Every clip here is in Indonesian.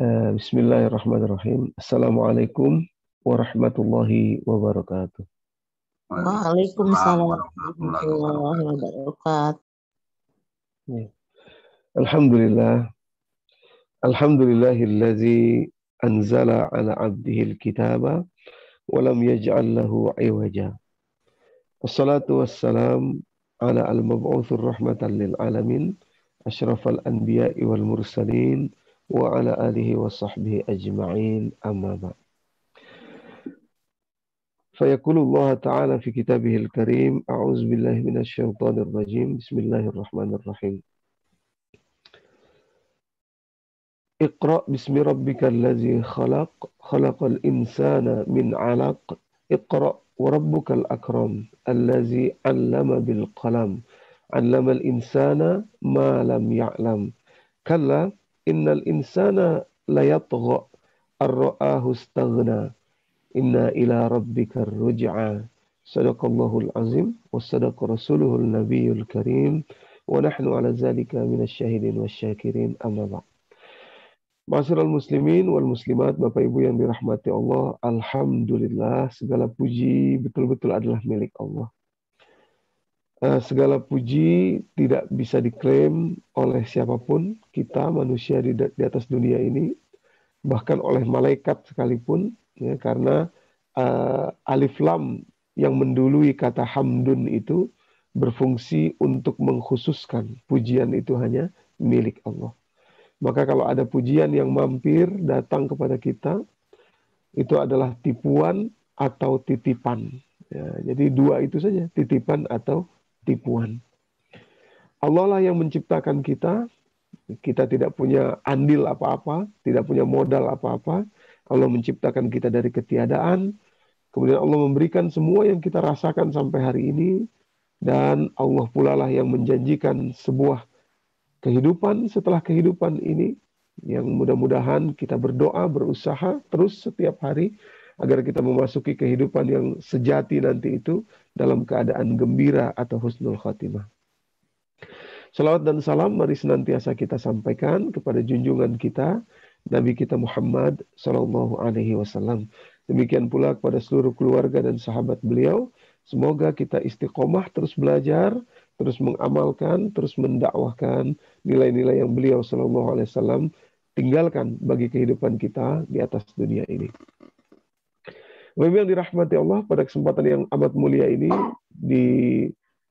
آه، بسم الله الرحمن الرحيم السلام عليكم ورحمة الله وبركاته وعليكم السلام ورحمة الله وبركاته الحمد لله الحمد لله الذي أنزل على عبده الكتاب ولم يجعل له عوجا والصلاة والسلام على المبعوث الرحمة للعالمين أشرف الأنبياء والمرسلين وعلى آله وصحبه أجمعين أما بعد فيقول الله تعالى في كتابه الكريم أعوذ بالله من الشيطان الرجيم بسم الله الرحمن الرحيم اقرأ باسم ربك الذي خلق خلق الإنسان من علق اقرأ وربك الأكرم الذي علم بالقلم علم الإنسان ما لم يعلم كلا إن الإنسان لا يطغى الرآه استغنى إن إلى ربك الرجعى صدق الله العظيم وصدق رسوله النبي الكريم ونحن على ذلك من الشاهدين والشاكرين أما بعد Masyarul muslimin wal muslimat, Bapak Ibu yang dirahmati Allah, Alhamdulillah segala puji betul-betul adalah milik Allah. Eh, segala puji tidak bisa diklaim oleh siapapun kita manusia di, di atas dunia ini bahkan oleh malaikat sekalipun ya karena uh, alif lam yang mendului kata hamdun itu berfungsi untuk mengkhususkan pujian itu hanya milik Allah maka kalau ada pujian yang mampir datang kepada kita itu adalah tipuan atau titipan ya, jadi dua itu saja titipan atau tipuan. Allah lah yang menciptakan kita. Kita tidak punya andil apa-apa, tidak punya modal apa-apa. Allah menciptakan kita dari ketiadaan. Kemudian Allah memberikan semua yang kita rasakan sampai hari ini. Dan Allah pula lah yang menjanjikan sebuah kehidupan setelah kehidupan ini. Yang mudah-mudahan kita berdoa, berusaha terus setiap hari agar kita memasuki kehidupan yang sejati nanti itu dalam keadaan gembira atau husnul khatimah. Salawat dan salam mari senantiasa kita sampaikan kepada junjungan kita Nabi kita Muhammad Sallallahu Alaihi Wasallam. Demikian pula kepada seluruh keluarga dan sahabat beliau. Semoga kita istiqomah terus belajar, terus mengamalkan, terus mendakwahkan nilai-nilai yang beliau Sallallahu Alaihi Wasallam tinggalkan bagi kehidupan kita di atas dunia ini. Bapak yang dirahmati Allah pada kesempatan yang amat mulia ini di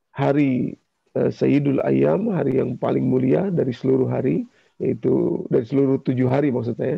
hari eh, Sayyidul Ayam, hari yang paling mulia dari seluruh hari, yaitu dari seluruh tujuh hari maksud saya,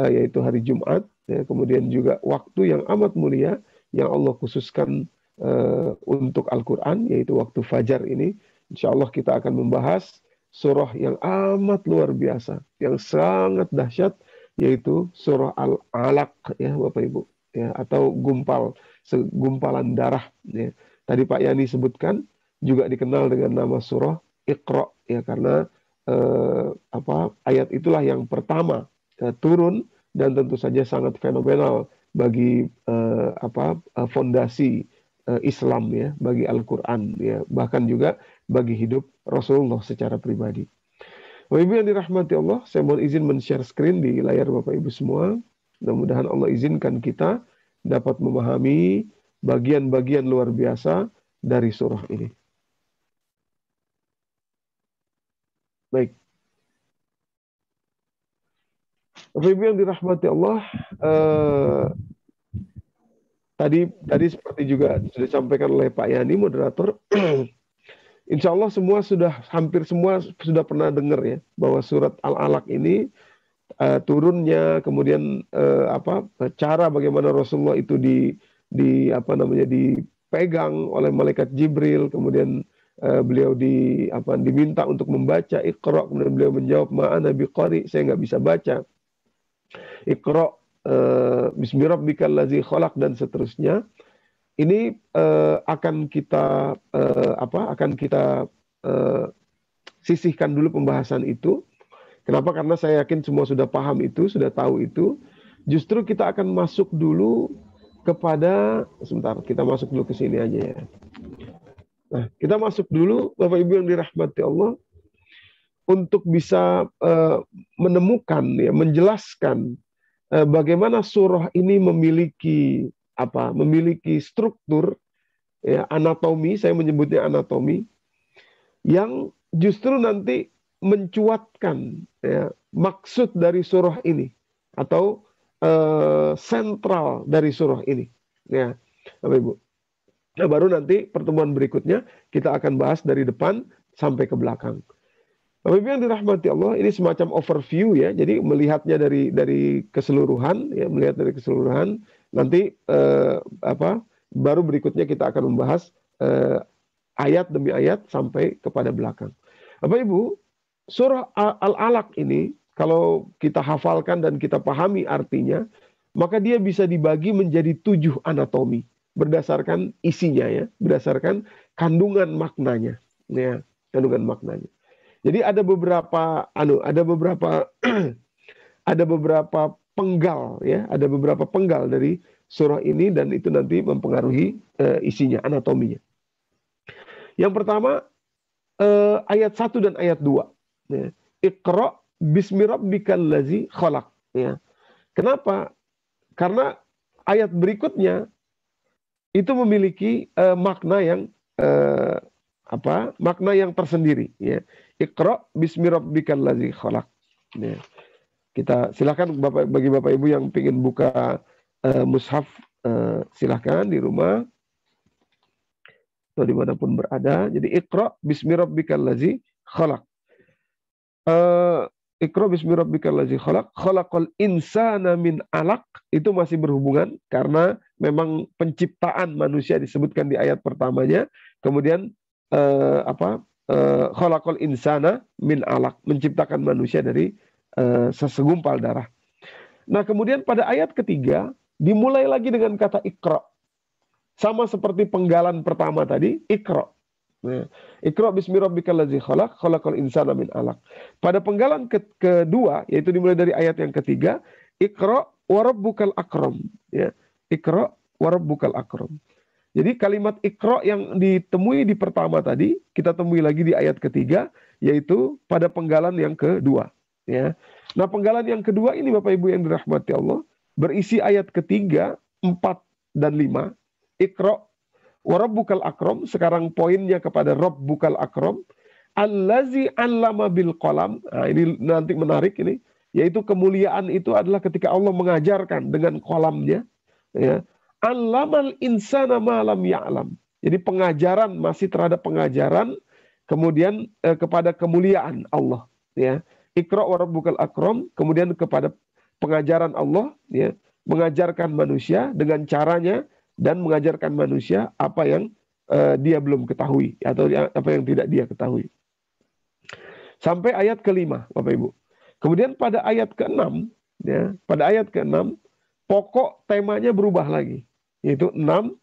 eh, yaitu hari Jumat, ya, kemudian juga waktu yang amat mulia yang Allah khususkan eh, untuk Al-Quran, yaitu waktu fajar ini. Insya Allah kita akan membahas surah yang amat luar biasa, yang sangat dahsyat, yaitu surah Al-Alaq, ya Bapak Ibu ya, atau gumpal segumpalan darah ya. tadi Pak Yani sebutkan juga dikenal dengan nama surah Iqra ya karena eh, apa ayat itulah yang pertama eh, turun dan tentu saja sangat fenomenal bagi eh, apa eh, fondasi eh, Islam ya bagi Al-Qur'an ya bahkan juga bagi hidup Rasulullah secara pribadi. Bapak Ibu yang dirahmati Allah, saya mohon izin men-share screen di layar Bapak Ibu semua. Mudah-mudahan Allah izinkan kita dapat memahami bagian-bagian luar biasa dari surah ini. Baik. Bapak Ibu yang dirahmati Allah, eh, tadi tadi seperti juga sudah disampaikan oleh Pak Yani moderator, Insya Allah semua sudah hampir semua sudah pernah dengar ya bahwa surat Al-Alaq ini uh, turunnya, kemudian uh, apa cara bagaimana Rasulullah itu di di apa namanya dipegang oleh malaikat Jibril, kemudian uh, beliau di apa diminta untuk membaca Iqra, kemudian beliau menjawab maaf Nabi qari saya nggak bisa baca. Iqra uh, bismi rabbikal ladzi dan seterusnya. Ini uh, akan kita uh, apa akan kita uh, sisihkan dulu pembahasan itu Kenapa? Karena saya yakin semua sudah paham itu, sudah tahu itu. Justru kita akan masuk dulu kepada sebentar, kita masuk dulu ke sini aja ya. Nah, kita masuk dulu Bapak Ibu yang dirahmati Allah untuk bisa uh, menemukan ya, menjelaskan uh, bagaimana surah ini memiliki apa? memiliki struktur ya anatomi, saya menyebutnya anatomi yang justru nanti mencuatkan ya, maksud dari surah ini atau uh, sentral dari surah ini. Ya, Bapak Ibu. Nah, baru nanti pertemuan berikutnya kita akan bahas dari depan sampai ke belakang. Bapak Ibu yang dirahmati Allah, ini semacam overview ya. Jadi melihatnya dari dari keseluruhan ya, melihat dari keseluruhan. Nanti eh, apa? Baru berikutnya kita akan membahas eh, ayat demi ayat sampai kepada belakang. Bapak Ibu, surah Al-Alaq ini kalau kita hafalkan dan kita pahami artinya, maka dia bisa dibagi menjadi tujuh anatomi berdasarkan isinya ya, berdasarkan kandungan maknanya, ya, kandungan maknanya. Jadi ada beberapa anu, ada beberapa ada beberapa penggal ya, ada beberapa penggal dari surah ini dan itu nanti mempengaruhi uh, isinya, anatominya. Yang pertama uh, ayat 1 dan ayat 2. Ya. Iqra bismi rabbikal ladzi khalaq. Ya. Kenapa? Karena ayat berikutnya itu memiliki uh, makna yang uh, apa? Makna yang tersendiri. Ya. Iqra bismi rabbikal ladzi khalaq. Ya. Kita silakan bapak bagi bapak ibu yang ingin buka uh, mushaf uh, silahkan di rumah atau dimanapun berada. Jadi Iqra bismi rabbikal ladzi khalaq. Ikro eh, Ikra bismi rabbikal ladzi khalaq. Khalaqal insana min alaq. Itu masih berhubungan karena memang penciptaan manusia disebutkan di ayat pertamanya. Kemudian uh, apa? uh, khalaqal insana min alaq, menciptakan manusia dari uh, sesegumpal darah. Nah, kemudian pada ayat ketiga dimulai lagi dengan kata ikro, Sama seperti penggalan pertama tadi, ikro. Ya. Iqra bismi rabbikal ladzi khalaq khalaqal insana min alaq. Pada penggalan ke kedua yaitu dimulai dari ayat yang ketiga, Iqra wa rabbukal akram ya. Iqra wa rabbukal akram. Jadi kalimat Iqra yang ditemui di pertama tadi, kita temui lagi di ayat ketiga yaitu pada penggalan yang kedua ya. Nah, penggalan yang kedua ini Bapak Ibu yang dirahmati Allah berisi ayat ketiga, empat dan lima. Iqra bukal akrom, Sekarang poinnya kepada bukal akrom. Allazi allama bil kolam. Nah, ini nanti menarik ini. Yaitu kemuliaan itu adalah ketika Allah mengajarkan dengan kolamnya. Ya. Allamal insana malam ya'lam. Jadi pengajaran masih terhadap pengajaran. Kemudian eh, kepada kemuliaan Allah. Ya. Ikra wa rabbukal akram. Kemudian kepada pengajaran Allah. Ya. Mengajarkan manusia dengan caranya dan mengajarkan manusia apa yang uh, dia belum ketahui atau apa yang tidak dia ketahui. Sampai ayat kelima, Bapak Ibu. Kemudian pada ayat keenam, ya, pada ayat keenam, pokok temanya berubah lagi, yaitu enam,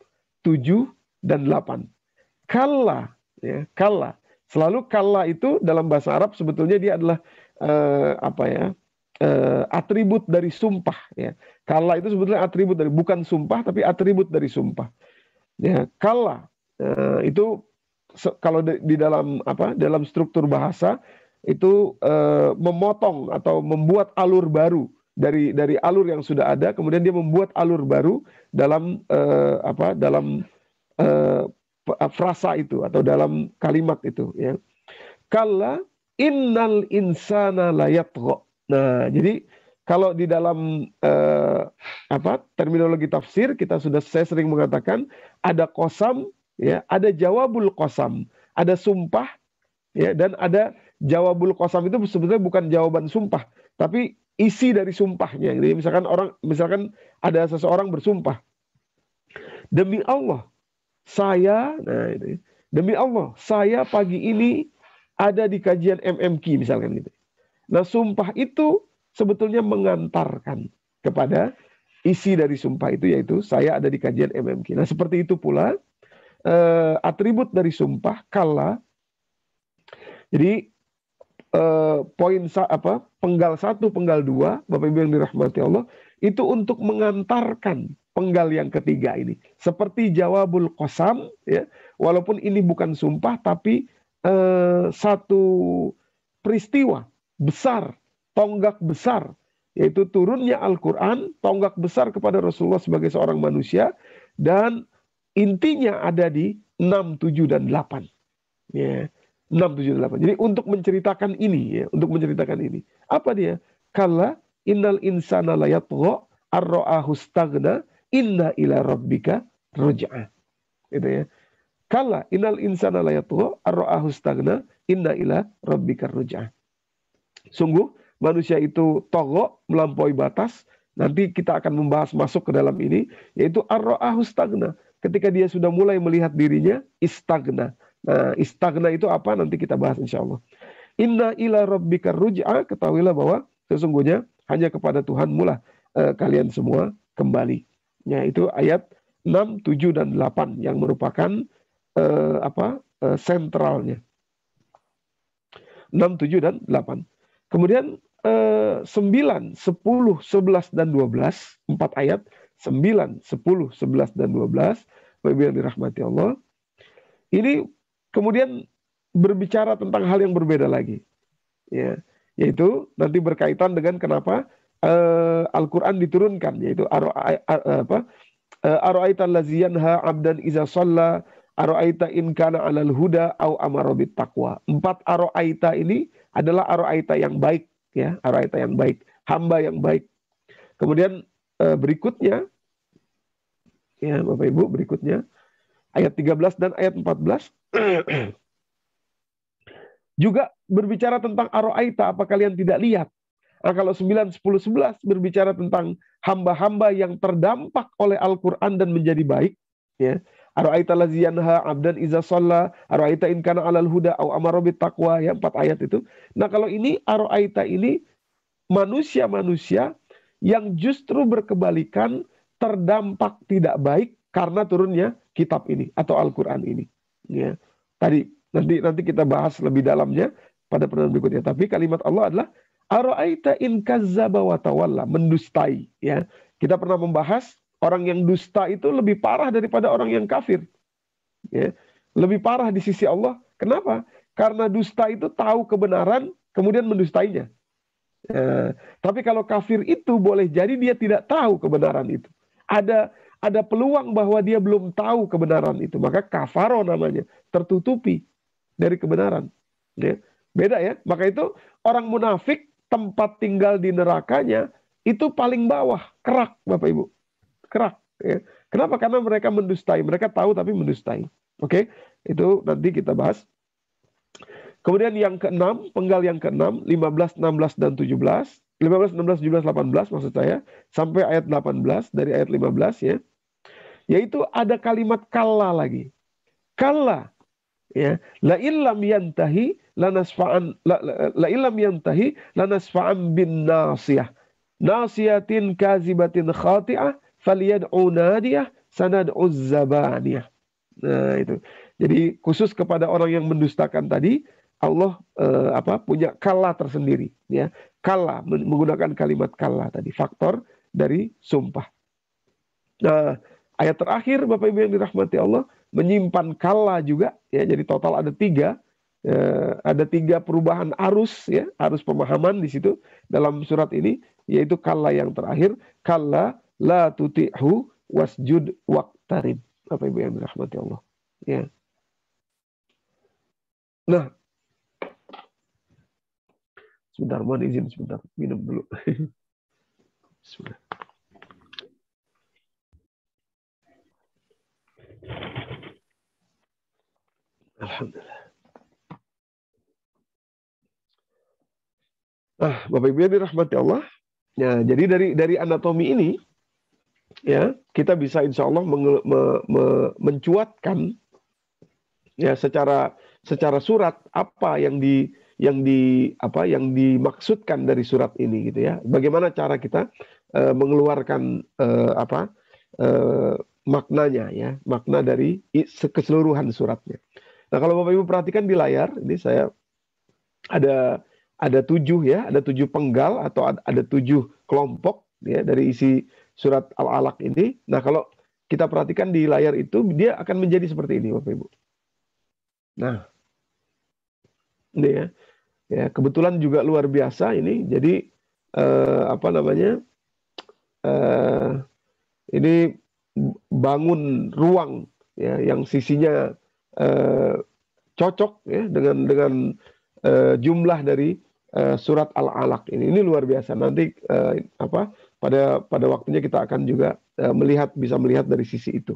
tujuh, dan delapan. Kala, ya, kala. Selalu kala itu dalam bahasa Arab sebetulnya dia adalah uh, apa ya? uh, atribut dari sumpah ya. Kala itu sebetulnya atribut dari bukan sumpah tapi atribut dari sumpah. Ya, kala uh, itu kalau di, di dalam apa dalam struktur bahasa itu uh, memotong atau membuat alur baru dari dari alur yang sudah ada kemudian dia membuat alur baru dalam uh, apa dalam uh, frasa itu atau dalam kalimat itu ya. Kala innal insana layatgok Nah, jadi kalau di dalam eh, apa terminologi tafsir kita sudah saya sering mengatakan ada kosam ya ada jawabul kosam ada sumpah ya dan ada jawabul kosam itu sebetulnya bukan jawaban sumpah tapi isi dari sumpahnya jadi misalkan orang misalkan ada seseorang bersumpah demi Allah saya nah ini ya, demi Allah saya pagi ini ada di kajian MMQ misalkan gitu Nah, sumpah itu sebetulnya mengantarkan kepada isi dari sumpah itu yaitu saya ada di kajian MMK. Nah, seperti itu pula eh, atribut dari sumpah kala. Jadi eh, poin sa apa? penggal satu, penggal dua, Bapak Ibu yang dirahmati Allah, itu untuk mengantarkan penggal yang ketiga ini. Seperti jawabul kosam, ya, walaupun ini bukan sumpah, tapi eh, satu peristiwa besar, tonggak besar, yaitu turunnya Al-Quran, tonggak besar kepada Rasulullah sebagai seorang manusia, dan intinya ada di 6, 7, dan 8. Ya, 6, 7, dan 8. Jadi untuk menceritakan ini, ya, untuk menceritakan ini. Apa dia? Kala innal insana layatgho arro'ahu stagna inna ila rabbika ruj'a. Gitu ya. Kala innal insana layatgho arro'ahu stagna inna ila rabbika ruj'a. Sungguh manusia itu togok melampaui batas. Nanti kita akan membahas masuk ke dalam ini yaitu arroahu stagna. Ketika dia sudah mulai melihat dirinya istagna. Nah, istagna itu apa nanti kita bahas insya Allah. Inna ila rabbika ruj'a ketahuilah bahwa sesungguhnya hanya kepada Tuhan mula eh, kalian semua kembali. Ya, itu ayat 6, 7 dan 8 yang merupakan eh, apa? Eh, sentralnya. 6, 7 dan 8. Kemudian eh, 9, 10, 11, dan 12, 4 ayat, 9, 10, 11, dan 12, Bapak yang dirahmati Allah. Ini kemudian berbicara tentang hal yang berbeda lagi. Ya, yaitu nanti berkaitan dengan kenapa eh, Al-Qur'an diturunkan yaitu Ar eh, Ara'aital ladzi yanha 'abdan iza Salla Aro'aita in kana alal huda au amarobit takwa. Empat aro'aita ini adalah aro'aita yang baik. ya Aro'aita yang baik. Hamba yang baik. Kemudian eh, berikutnya. Ya Bapak Ibu berikutnya. Ayat 13 dan ayat 14. juga berbicara tentang aro'aita. Apa kalian tidak lihat? Nah, kalau 9, 10, 11 berbicara tentang hamba-hamba yang terdampak oleh Al-Quran dan menjadi baik. ya Ara'aita allazi yanha 'abdan idza shalla, ara'aita in kana 'alal huda aw amara bit taqwa, ya empat ayat itu. Nah, kalau ini ara'aita ini manusia-manusia yang justru berkebalikan terdampak tidak baik karena turunnya kitab ini atau Al-Qur'an ini. Ya. Tadi nanti nanti kita bahas lebih dalamnya pada pertemuan berikutnya. Tapi kalimat Allah adalah ara'aita in kazzaba wa tawalla, mendustai, ya. Kita pernah membahas Orang yang dusta itu lebih parah daripada orang yang kafir. Ya. Lebih parah di sisi Allah. Kenapa? Karena dusta itu tahu kebenaran, kemudian mendustainya. Ya. Tapi kalau kafir itu boleh jadi dia tidak tahu kebenaran itu. Ada ada peluang bahwa dia belum tahu kebenaran itu. Maka kafaro namanya, tertutupi dari kebenaran. Ya. Beda ya. Maka itu orang munafik tempat tinggal di nerakanya itu paling bawah, kerak Bapak Ibu kerak. Ya. Kenapa? Karena mereka mendustai. Mereka tahu tapi mendustai. Oke, okay? itu nanti kita bahas. Kemudian yang keenam, penggal yang keenam, 15, 16, dan 17. 15, 16, 17, 18 maksud saya. Sampai ayat 18, dari ayat 15 ya. Yaitu ada kalimat kalla lagi. Kalla. Ya. La illam yantahi lanasfa'an la, la illam yantahi lanasfa'an bin nasiyah. Nasiyatin kazibatin khati'ah faliyad'u nadiyah sanad'u zabaniyah. Nah, itu. Jadi khusus kepada orang yang mendustakan tadi, Allah eh, apa punya kala tersendiri ya. Kala menggunakan kalimat kala tadi, faktor dari sumpah. Nah, ayat terakhir Bapak Ibu yang dirahmati Allah menyimpan kala juga ya. Jadi total ada tiga eh, ada tiga perubahan arus ya arus pemahaman di situ dalam surat ini yaitu kala yang terakhir kala la tuti'hu wasjud waqtarib. Bapak Ibu yang dirahmati Allah. Ya. Nah, sebentar mohon izin sebentar minum dulu. Bismillah. Alhamdulillah. Nah, Bapak Ibu yang dirahmati Allah. Ya, jadi dari dari anatomi ini ya kita bisa insya Allah me, me, mencuatkan ya secara secara surat apa yang di yang di apa yang dimaksudkan dari surat ini gitu ya bagaimana cara kita uh, mengeluarkan uh, apa uh, maknanya ya makna dari keseluruhan suratnya nah kalau bapak ibu perhatikan di layar ini saya ada ada tujuh ya ada tujuh penggal atau ada, ada tujuh kelompok ya dari isi surat Al-Alaq ini. Nah, kalau kita perhatikan di layar itu, dia akan menjadi seperti ini, Bapak Ibu. Nah, ini ya. ya kebetulan juga luar biasa ini. Jadi, eh, apa namanya, eh, ini bangun ruang ya, yang sisinya eh, cocok ya, dengan dengan eh, jumlah dari eh, surat Al-Alaq ini. Ini luar biasa. Nanti eh, apa pada pada waktunya kita akan juga uh, melihat bisa melihat dari sisi itu.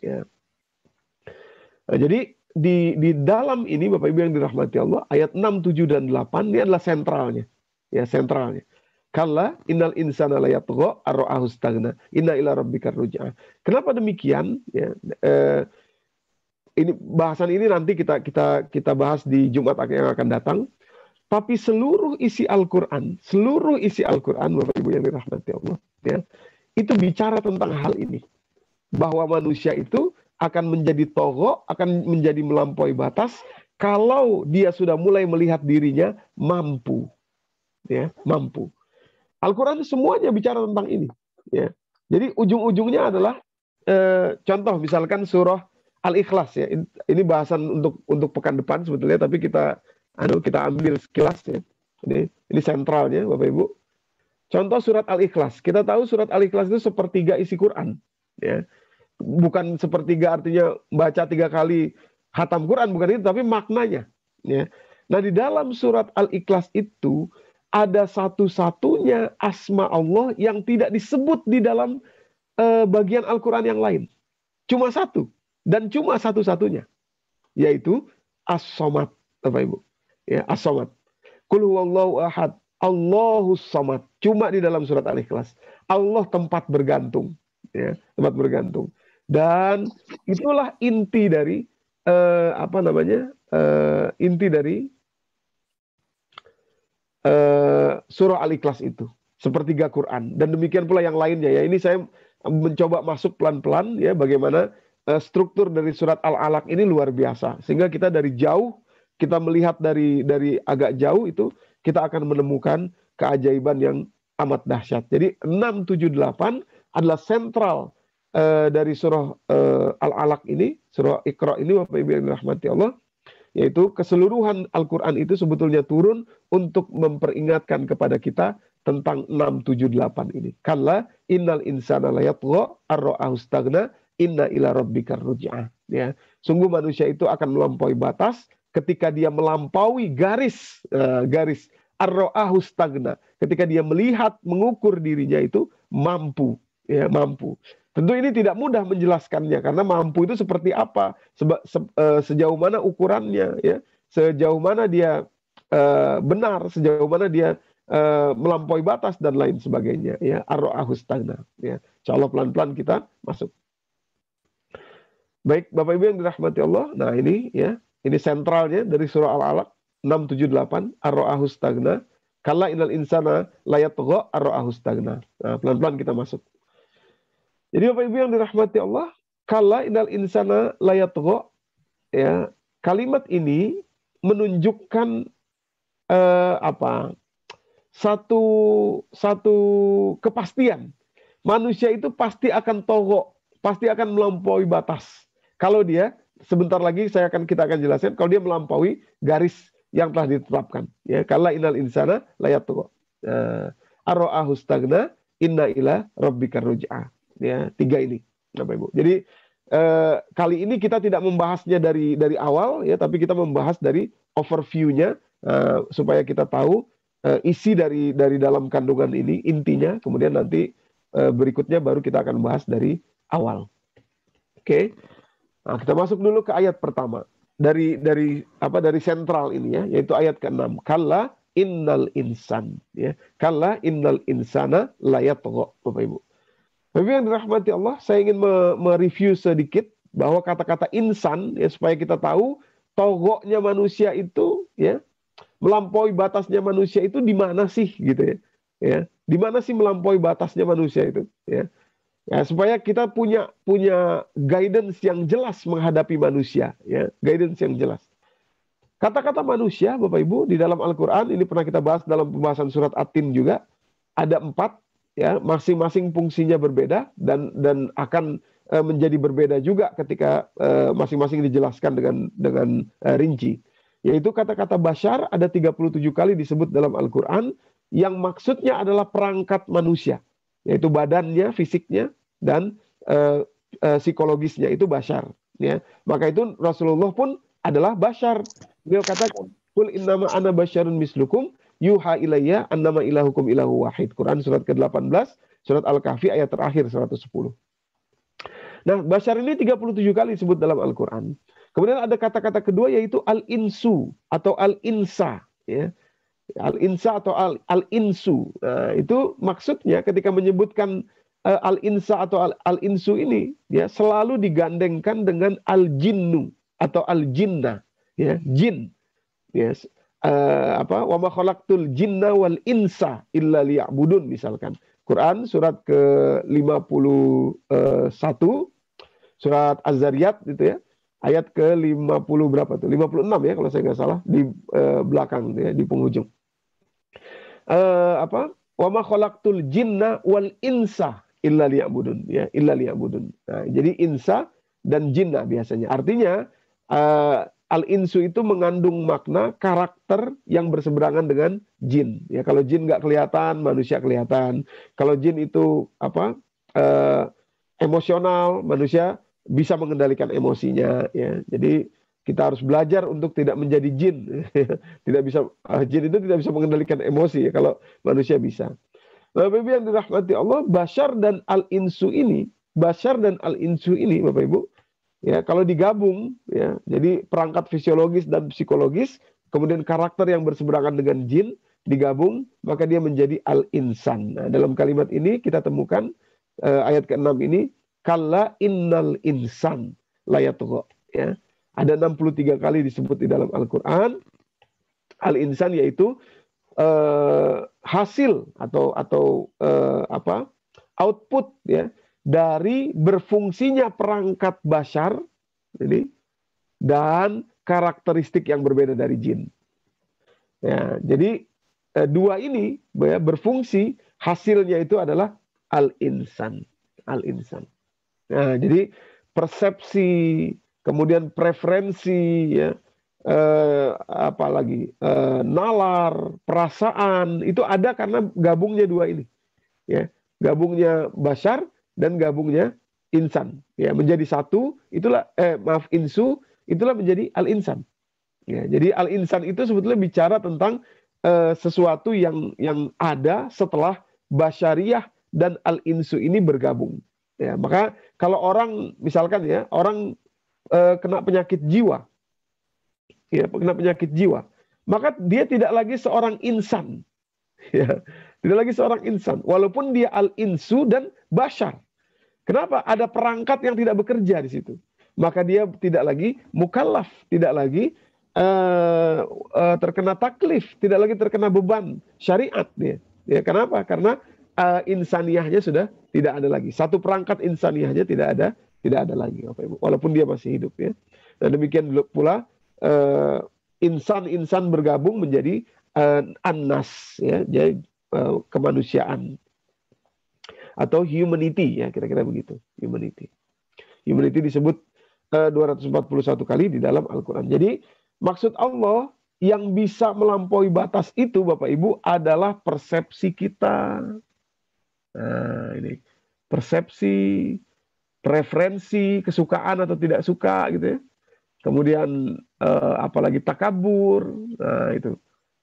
Ya. Nah, jadi di di dalam ini Bapak Ibu yang dirahmati Allah ayat 6, 7 dan 8 ini adalah sentralnya. Ya, sentralnya. Kala innal insana layatgha arra'ahu stagna inna ila rabbika ruj'a. Kenapa demikian? Ya, eh, ini bahasan ini nanti kita kita kita bahas di Jumat yang akan datang tapi seluruh isi Al-Quran, seluruh isi Al-Quran, Bapak Ibu yang dirahmati Allah, ya, itu bicara tentang hal ini. Bahwa manusia itu akan menjadi togo, akan menjadi melampaui batas, kalau dia sudah mulai melihat dirinya mampu. ya Mampu. Al-Quran semuanya bicara tentang ini. ya Jadi ujung-ujungnya adalah, eh, contoh misalkan surah Al-Ikhlas ya. Ini bahasan untuk untuk pekan depan sebetulnya tapi kita anu kita ambil sekilas ya. Ini ini sentralnya Bapak Ibu. Contoh surat Al-Ikhlas. Kita tahu surat Al-Ikhlas itu sepertiga isi Quran, ya. Bukan sepertiga artinya baca tiga kali hatam Quran bukan itu tapi maknanya, ya. Nah, di dalam surat Al-Ikhlas itu ada satu-satunya asma Allah yang tidak disebut di dalam uh, bagian Al-Quran yang lain. Cuma satu. Dan cuma satu-satunya. Yaitu As-Somad. Bapak Ibu ya as-samad. Qul huwallahu ahad. Allahus samad. Cuma di dalam surat Al-Ikhlas. Allah tempat bergantung, ya, tempat bergantung. Dan itulah inti dari uh, apa namanya? uh, inti dari uh, surah Al-Ikhlas itu. Sepertiga Quran dan demikian pula yang lainnya ya. Ini saya mencoba masuk pelan-pelan ya bagaimana uh, struktur dari surat Al-Alaq ini luar biasa sehingga kita dari jauh kita melihat dari dari agak jauh itu kita akan menemukan keajaiban yang amat dahsyat. Jadi 678 adalah sentral uh, dari surah uh, Al-Alaq ini, surah Iqra ini Bapak Ibu yang dirahmati Allah, yaitu keseluruhan Al-Qur'an itu sebetulnya turun untuk memperingatkan kepada kita tentang 678 ini. Kalla innal insana layatgha ar-ra'ahu stagna inna ila rabbikar ruj'a. Ya, sungguh manusia itu akan melampaui batas ketika dia melampaui garis uh, garis arroahu stagna, ketika dia melihat mengukur dirinya itu mampu, ya mampu. Tentu ini tidak mudah menjelaskannya karena mampu itu seperti apa, se, uh, sejauh mana ukurannya, ya sejauh mana dia uh, benar, sejauh mana dia melampaui batas dan lain sebagainya, ya arroahu stagna. Ya. Insyaallah pelan-pelan kita masuk. Baik, Bapak Ibu yang dirahmati Allah. Nah, ini ya ini sentralnya dari surah Al-Alaq 678 Ar-Ra'ahu stagna. Kala inal insana layat togo Ar-Ra'ahu stagna. Nah, pelan-pelan kita masuk. Jadi Bapak Ibu yang dirahmati Allah, kala inal insana layat ya. Kalimat ini menunjukkan eh, apa? Satu satu kepastian. Manusia itu pasti akan togo, pasti akan melampaui batas. Kalau dia sebentar lagi saya akan kita akan jelaskan kalau dia melampaui garis yang telah ditetapkan ya kala inal insana layat tuh eh, aro'ahu stagna inna ila rabbika ruj'a ya tiga ini Bapak Ibu jadi eh, kali ini kita tidak membahasnya dari dari awal ya tapi kita membahas dari overview-nya eh, supaya kita tahu eh, isi dari dari dalam kandungan ini intinya kemudian nanti eh, berikutnya baru kita akan bahas dari awal oke okay. Nah, kita masuk dulu ke ayat pertama dari dari apa dari sentral ini ya, yaitu ayat ke-6. Kala innal insan ya. Kala innal insana layatgha, Bapak Ibu. Tapi yang dirahmati Allah, saya ingin mereview sedikit bahwa kata-kata insan ya supaya kita tahu togoknya manusia itu ya melampaui batasnya manusia itu di mana sih gitu ya. Ya, di mana sih melampaui batasnya manusia itu ya. Ya, supaya kita punya punya guidance yang jelas menghadapi manusia, ya, guidance yang jelas. Kata-kata manusia, Bapak Ibu, di dalam Al-Quran, ini pernah kita bahas dalam pembahasan surat at juga, ada empat, ya, masing-masing fungsinya berbeda, dan dan akan e, menjadi berbeda juga ketika e, masing-masing dijelaskan dengan dengan e, rinci. Yaitu kata-kata bashar ada 37 kali disebut dalam Al-Quran, yang maksudnya adalah perangkat manusia yaitu badannya, fisiknya dan e, e, psikologisnya itu bashar ya. Maka itu Rasulullah pun adalah bashar. Beliau katakan, "Qul innama ana basyarun mislukum yuha ilayya annama ilahukum ilahu wahid." Quran surat ke-18, surat Al-Kahfi ayat terakhir 110. Nah, bashar ini 37 kali disebut dalam Al-Qur'an. Kemudian ada kata-kata kedua yaitu al-insu atau al-insa ya. Al-insa atau al-insu. Nah, itu maksudnya ketika menyebutkan eh, al-insa atau al-insu ini ya selalu digandengkan dengan al-jinnu atau al-jinna ya jin yes uh, apa wa ma khalaqtul jinna wal insa illa liya'budun misalkan Quran surat ke-51 surat Az-Zariyat gitu ya ayat ke 50 berapa tuh? 56 ya kalau saya nggak salah di uh, belakang ya di penghujung. Eh, apa? Wa ma khalaqtul jinna wal insa illa liya'budun ya, illa liya'budun. Nah, jadi insa dan jinna biasanya. Artinya uh, eh, al-insu itu mengandung makna karakter yang berseberangan dengan jin. Ya kalau jin nggak kelihatan, manusia kelihatan. Kalau jin itu apa? Eh, emosional, manusia bisa mengendalikan emosinya ya. Jadi kita harus belajar untuk tidak menjadi jin. tidak bisa ah, jin itu tidak bisa mengendalikan emosi ya kalau manusia bisa. Bapak Ibu yang dirahmati Allah, Bashar dan Al-Insu ini, Bashar dan Al-Insu ini Bapak Ibu, ya kalau digabung ya, jadi perangkat fisiologis dan psikologis, kemudian karakter yang berseberangan dengan jin digabung, maka dia menjadi al-insan. Nah, dalam kalimat ini kita temukan eh, ayat ke-6 ini Kalla innal insan layatugha. Ya. Ada 63 kali disebut di dalam Al-Quran. Al-insan yaitu uh, hasil atau atau uh, apa output ya dari berfungsinya perangkat bashar ini dan karakteristik yang berbeda dari jin. Ya, jadi eh, dua ini ya, berfungsi hasilnya itu adalah al insan, al insan. Nah, jadi persepsi, kemudian preferensi, ya, eh, apalagi eh, nalar, perasaan itu ada karena gabungnya dua ini, ya, gabungnya Bashar dan gabungnya insan, ya, menjadi satu. Itulah, eh, maaf, insu itulah menjadi al insan. Ya, jadi al insan itu sebetulnya bicara tentang eh, sesuatu yang yang ada setelah basyariah dan al insu ini bergabung. Ya, maka kalau orang misalkan ya, orang e, kena penyakit jiwa. Ya, kena penyakit jiwa. Maka dia tidak lagi seorang insan. Ya, tidak lagi seorang insan walaupun dia al-insu dan bashar. Kenapa? Ada perangkat yang tidak bekerja di situ. Maka dia tidak lagi mukallaf, tidak lagi uh, uh, terkena taklif, tidak lagi terkena beban syariat dia. Ya, kenapa? Karena uh, insaniahnya sudah tidak ada lagi. Satu perangkat insaniahnya tidak ada, tidak ada lagi, Bapak Ibu. Walaupun dia masih hidup ya. Dan demikian pula e, insan-insan bergabung menjadi uh, e, anas ya, jadi uh, kemanusiaan atau humanity ya kira-kira begitu, humanity. Humanity disebut uh, 241 kali di dalam Al-Qur'an. Jadi maksud Allah yang bisa melampaui batas itu Bapak Ibu adalah persepsi kita. Nah, ini persepsi, preferensi, kesukaan atau tidak suka gitu ya. Kemudian uh, apalagi takabur, nah itu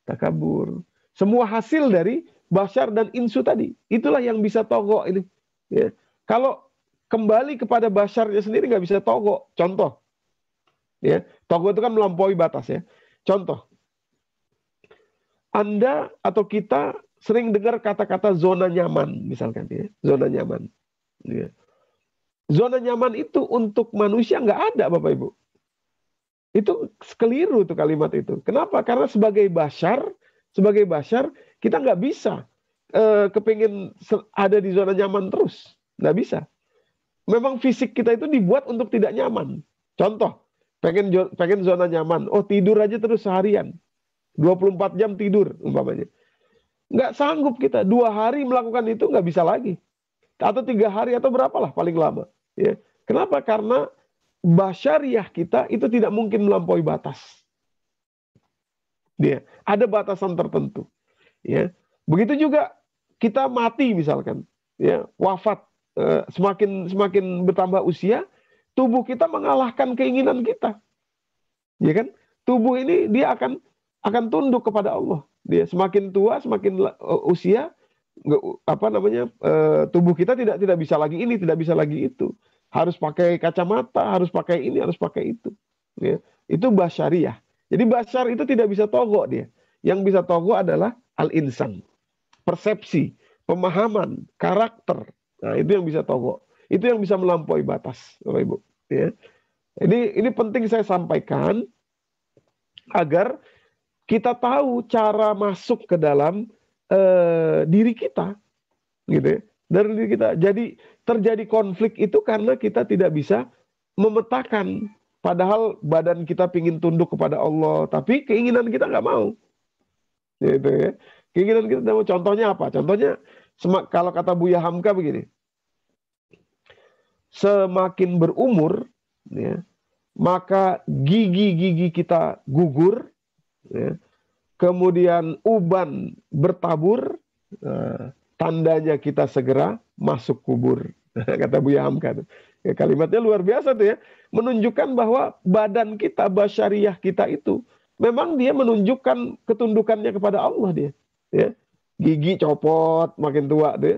takabur. Semua hasil dari Bashar dan Insu tadi. Itulah yang bisa togok ini. Ya. Kalau kembali kepada Basharnya sendiri nggak bisa togok. Contoh, ya togok itu kan melampaui batas ya. Contoh, Anda atau kita sering dengar kata-kata zona nyaman, misalkan ya, zona nyaman. Ya. Zona nyaman itu untuk manusia nggak ada, Bapak Ibu. Itu keliru tuh kalimat itu. Kenapa? Karena sebagai bashar, sebagai bashar kita nggak bisa eh, kepingin ada di zona nyaman terus, nggak bisa. Memang fisik kita itu dibuat untuk tidak nyaman. Contoh, pengen pengen zona nyaman, oh tidur aja terus seharian, 24 jam tidur umpamanya Nggak sanggup kita. Dua hari melakukan itu nggak bisa lagi. Atau tiga hari atau berapalah paling lama. Ya. Kenapa? Karena basyariah kita itu tidak mungkin melampaui batas. Ya. Ada batasan tertentu. Ya. Begitu juga kita mati misalkan. Ya. Wafat. Eh, semakin semakin bertambah usia, tubuh kita mengalahkan keinginan kita. Ya kan? Tubuh ini dia akan akan tunduk kepada Allah. Dia semakin tua, semakin eh, usia apa namanya eh, tubuh kita tidak tidak bisa lagi ini, tidak bisa lagi itu. Harus pakai kacamata, harus pakai ini, harus pakai itu. Ya. Itu syariah Jadi basar itu tidak bisa togo dia. Yang bisa togo adalah al-insan. Persepsi, pemahaman, karakter. Nah, itu yang bisa togo. Itu yang bisa melampaui batas, Bapak Ibu. Ya. Ini ini penting saya sampaikan agar kita tahu cara masuk ke dalam uh, diri kita, gitu. Ya. Dari diri kita. Jadi terjadi konflik itu karena kita tidak bisa memetakan. Padahal badan kita pingin tunduk kepada Allah, tapi keinginan kita nggak mau. Gitu ya. Keinginan kita nggak mau. Contohnya apa? Contohnya semak. kalau kata Buya Hamka begini, semakin berumur, ya, maka gigi-gigi kita gugur, ya. kemudian uban bertabur, eh, tandanya kita segera masuk kubur. Kata Buya Hamka. Ya, kalimatnya luar biasa tuh ya. Menunjukkan bahwa badan kita, basyariah kita itu, memang dia menunjukkan ketundukannya kepada Allah dia. Ya. Gigi copot, makin tua tuh ya.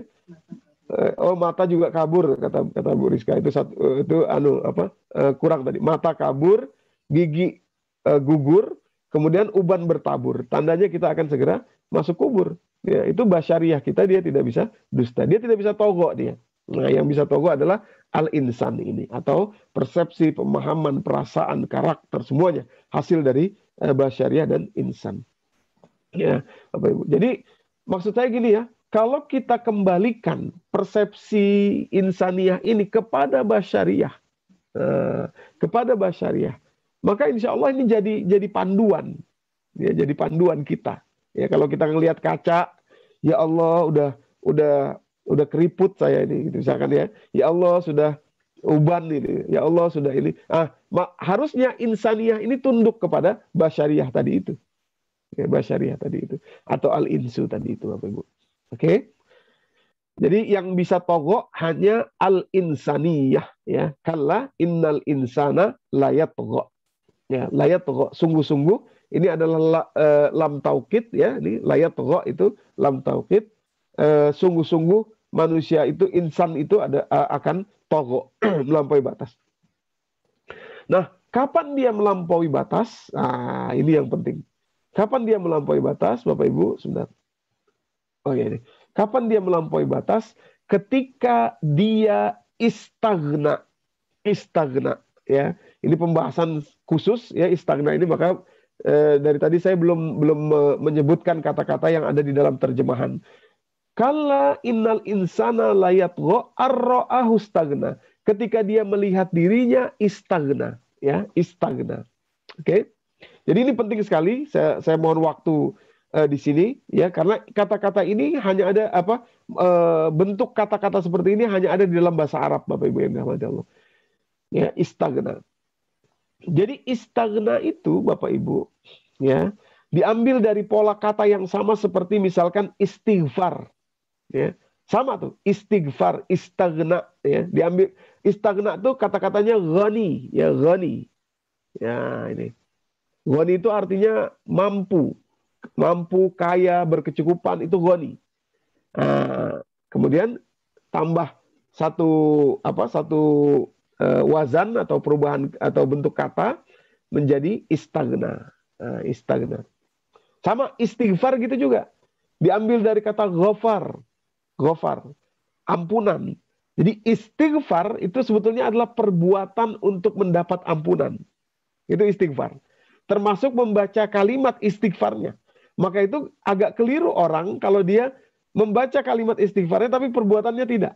eh, Oh mata juga kabur kata kata Bu Rizka itu satu eh, itu anu apa kurang tadi mata kabur gigi gugur Kemudian uban bertabur, tandanya kita akan segera masuk kubur. Ya, itu basyariah kita dia tidak bisa dusta, dia tidak bisa togok dia. Nah, yang bisa togok adalah al-insan ini atau persepsi, pemahaman, perasaan, karakter semuanya hasil dari eh, basyariah dan insan. Ya, Bapak Ibu. Jadi maksud saya gini ya, kalau kita kembalikan persepsi insaniah ini kepada basyariah, eh, kepada basyariah, maka insya Allah ini jadi jadi panduan, ya jadi panduan kita. Ya kalau kita ngelihat kaca, ya Allah udah udah udah keriput saya ini, gitu. misalkan ya, ya Allah sudah uban ini, ya Allah sudah ini. Ah, harusnya insaniyah ini tunduk kepada basyariah tadi itu, ya basyariah tadi itu, atau al insu tadi itu, bapak ibu. Oke. Jadi yang bisa togok hanya al insaniyah ya. Kalla innal insana layat togok ya layat sungguh-sungguh ini adalah la, uh, lam taukid ya ini layat itu lam taukid eh, sungguh-sungguh manusia itu insan itu ada uh, akan togo melampaui batas nah kapan dia melampaui batas nah ini yang penting kapan dia melampaui batas bapak ibu sebentar oh ya ini kapan dia melampaui batas ketika dia istagna istagna ya ini pembahasan khusus ya istana ini maka eh, dari tadi saya belum belum menyebutkan kata-kata yang ada di dalam terjemahan. Kala innal insana layat arro'ahu stagna. Ketika dia melihat dirinya istagna, ya istagna. Oke. Okay? Jadi ini penting sekali. Saya saya mohon waktu uh, di sini ya karena kata-kata ini hanya ada apa uh, bentuk kata-kata seperti ini hanya ada di dalam bahasa Arab Bapak Ibu yang dirahmati Allah. Ya, istagna. Jadi istagna itu Bapak Ibu ya diambil dari pola kata yang sama seperti misalkan istighfar ya. Sama tuh istighfar istagna ya diambil istagna tuh kata-katanya ghani ya ghani. Ya ini. Ghani itu artinya mampu. Mampu, kaya, berkecukupan itu ghani. Nah, kemudian tambah satu apa satu Eh, wazan atau perubahan atau bentuk kata menjadi istagna. Uh, istagna. Sama istighfar gitu juga. Diambil dari kata ghafar. Ghafar. Ampunan. Jadi istighfar itu sebetulnya adalah perbuatan untuk mendapat ampunan. Itu istighfar. Termasuk membaca kalimat istighfarnya. Maka itu agak keliru orang kalau dia membaca kalimat istighfarnya tapi perbuatannya tidak.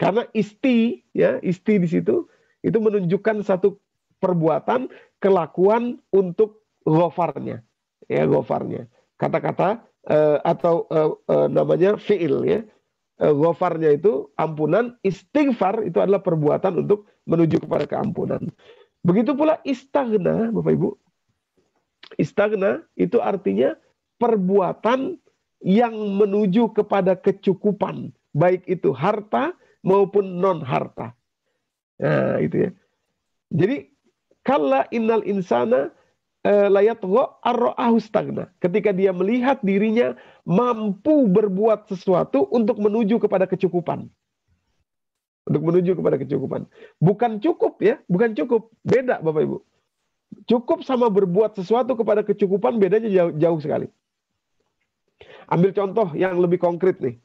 Karena isti ya, isti di situ itu menunjukkan satu perbuatan kelakuan untuk gofarnya. Ya, gofarnya. Kata-kata uh, atau uh, uh, namanya fiil ya. Uh, gofarnya itu ampunan, istighfar itu adalah perbuatan untuk menuju kepada keampunan. Begitu pula istagna, Bapak Ibu. Istagna itu artinya perbuatan yang menuju kepada kecukupan, baik itu harta maupun non harta. Nah, itu ya. Jadi kala innal insana eh, layatgo arroahu stagna. Ketika dia melihat dirinya mampu berbuat sesuatu untuk menuju kepada kecukupan. Untuk menuju kepada kecukupan. Bukan cukup ya, bukan cukup. Beda Bapak Ibu. Cukup sama berbuat sesuatu kepada kecukupan bedanya jauh, jauh sekali. Ambil contoh yang lebih konkret nih.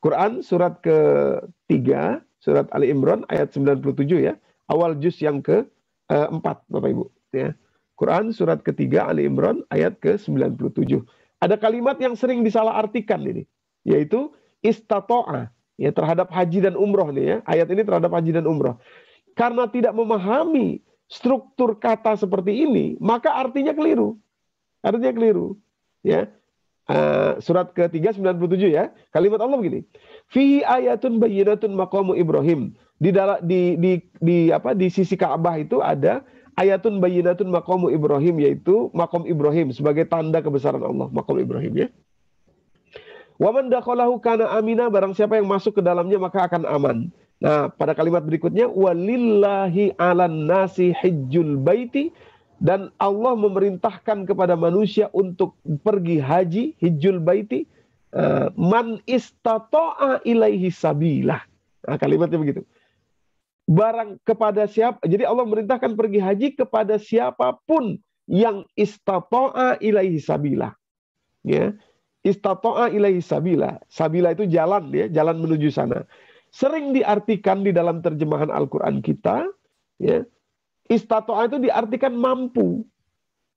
Quran surat ke-3, surat Ali Imran ayat 97 ya. Awal juz yang ke-4 Bapak Ibu ya. Quran surat ke-3 Ali Imran ayat ke-97. Ada kalimat yang sering disalahartikan ini yaitu istatoa ya terhadap haji dan umroh nih ya. Ayat ini terhadap haji dan umroh. Karena tidak memahami struktur kata seperti ini, maka artinya keliru. Artinya keliru. Ya, Eh, surat ke 397 ya. Kalimat Allah begini. Fihi ayatun bayyinatun maqamu Ibrahim. Di, di di di apa di sisi Ka'bah itu ada ayatun bayyinatun maqamu Ibrahim yaitu makom Ibrahim sebagai tanda kebesaran Allah, makom Ibrahim ya. Waman dakhalahu kana amina barang siapa yang masuk ke dalamnya maka akan aman. Nah, pada kalimat berikutnya walillahi 'alan nasi hajjul baiti dan Allah memerintahkan kepada manusia untuk pergi haji hijjul baiti eh, man istata'a ilaihi sabilah nah, kalimatnya begitu barang kepada siapa jadi Allah memerintahkan pergi haji kepada siapapun yang istata'a ilaihi sabilah ya istata'a ilaihi sabilah sabila itu jalan ya jalan menuju sana sering diartikan di dalam terjemahan Al-Qur'an kita ya Istatoa itu diartikan mampu.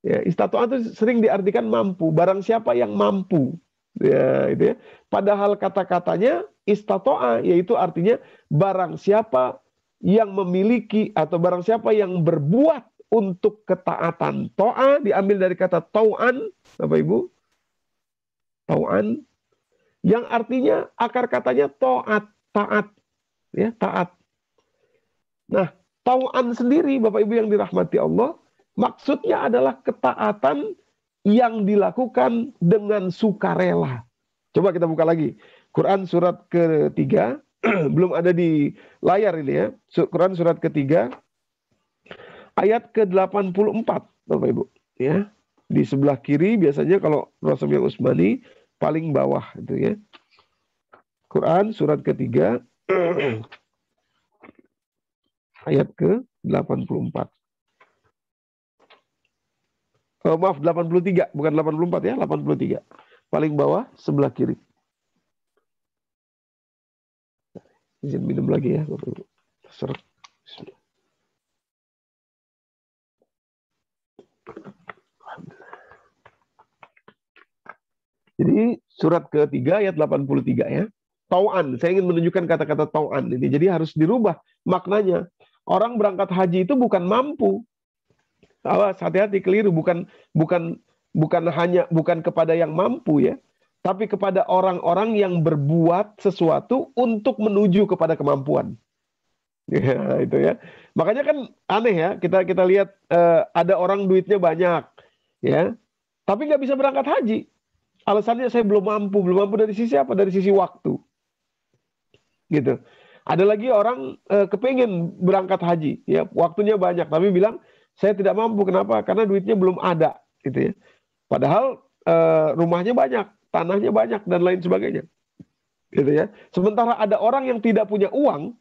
Ya, istatoa itu sering diartikan mampu. Barang siapa yang mampu. Ya, itu ya. Padahal kata-katanya istatoa, yaitu artinya barang siapa yang memiliki atau barang siapa yang berbuat untuk ketaatan. Toa diambil dari kata tauan, Bapak Ibu. Tauan yang artinya akar katanya toat, taat, ya taat. Nah, Tau'an sendiri, Bapak Ibu yang dirahmati Allah, maksudnya adalah ketaatan yang dilakukan dengan sukarela. Coba kita buka lagi. Quran surat ketiga, belum ada di layar ini ya. Quran surat ketiga, ayat ke-84, Bapak Ibu. Ya, di sebelah kiri biasanya kalau Rasul yang Usmani paling bawah itu ya. Quran surat ketiga ayat ke-84. Oh, maaf, 83, bukan 84 ya, 83. Paling bawah sebelah kiri. Izin minum lagi ya, Bapak Jadi surat ketiga ayat 83 ya. Tau'an. Saya ingin menunjukkan kata-kata tau'an ini. Jadi harus dirubah maknanya orang berangkat haji itu bukan mampu. Awas, hati-hati keliru, bukan bukan bukan hanya bukan kepada yang mampu ya, tapi kepada orang-orang yang berbuat sesuatu untuk menuju kepada kemampuan. Ya, itu ya. Makanya kan aneh ya, kita kita lihat uh, ada orang duitnya banyak ya, tapi nggak bisa berangkat haji. Alasannya saya belum mampu, belum mampu dari sisi apa? Dari sisi waktu. Gitu. Ada lagi orang eh, kepengen berangkat haji, ya waktunya banyak, tapi bilang saya tidak mampu. Kenapa? Karena duitnya belum ada, gitu ya. Padahal eh, rumahnya banyak, tanahnya banyak dan lain sebagainya, gitu ya. Sementara ada orang yang tidak punya uang,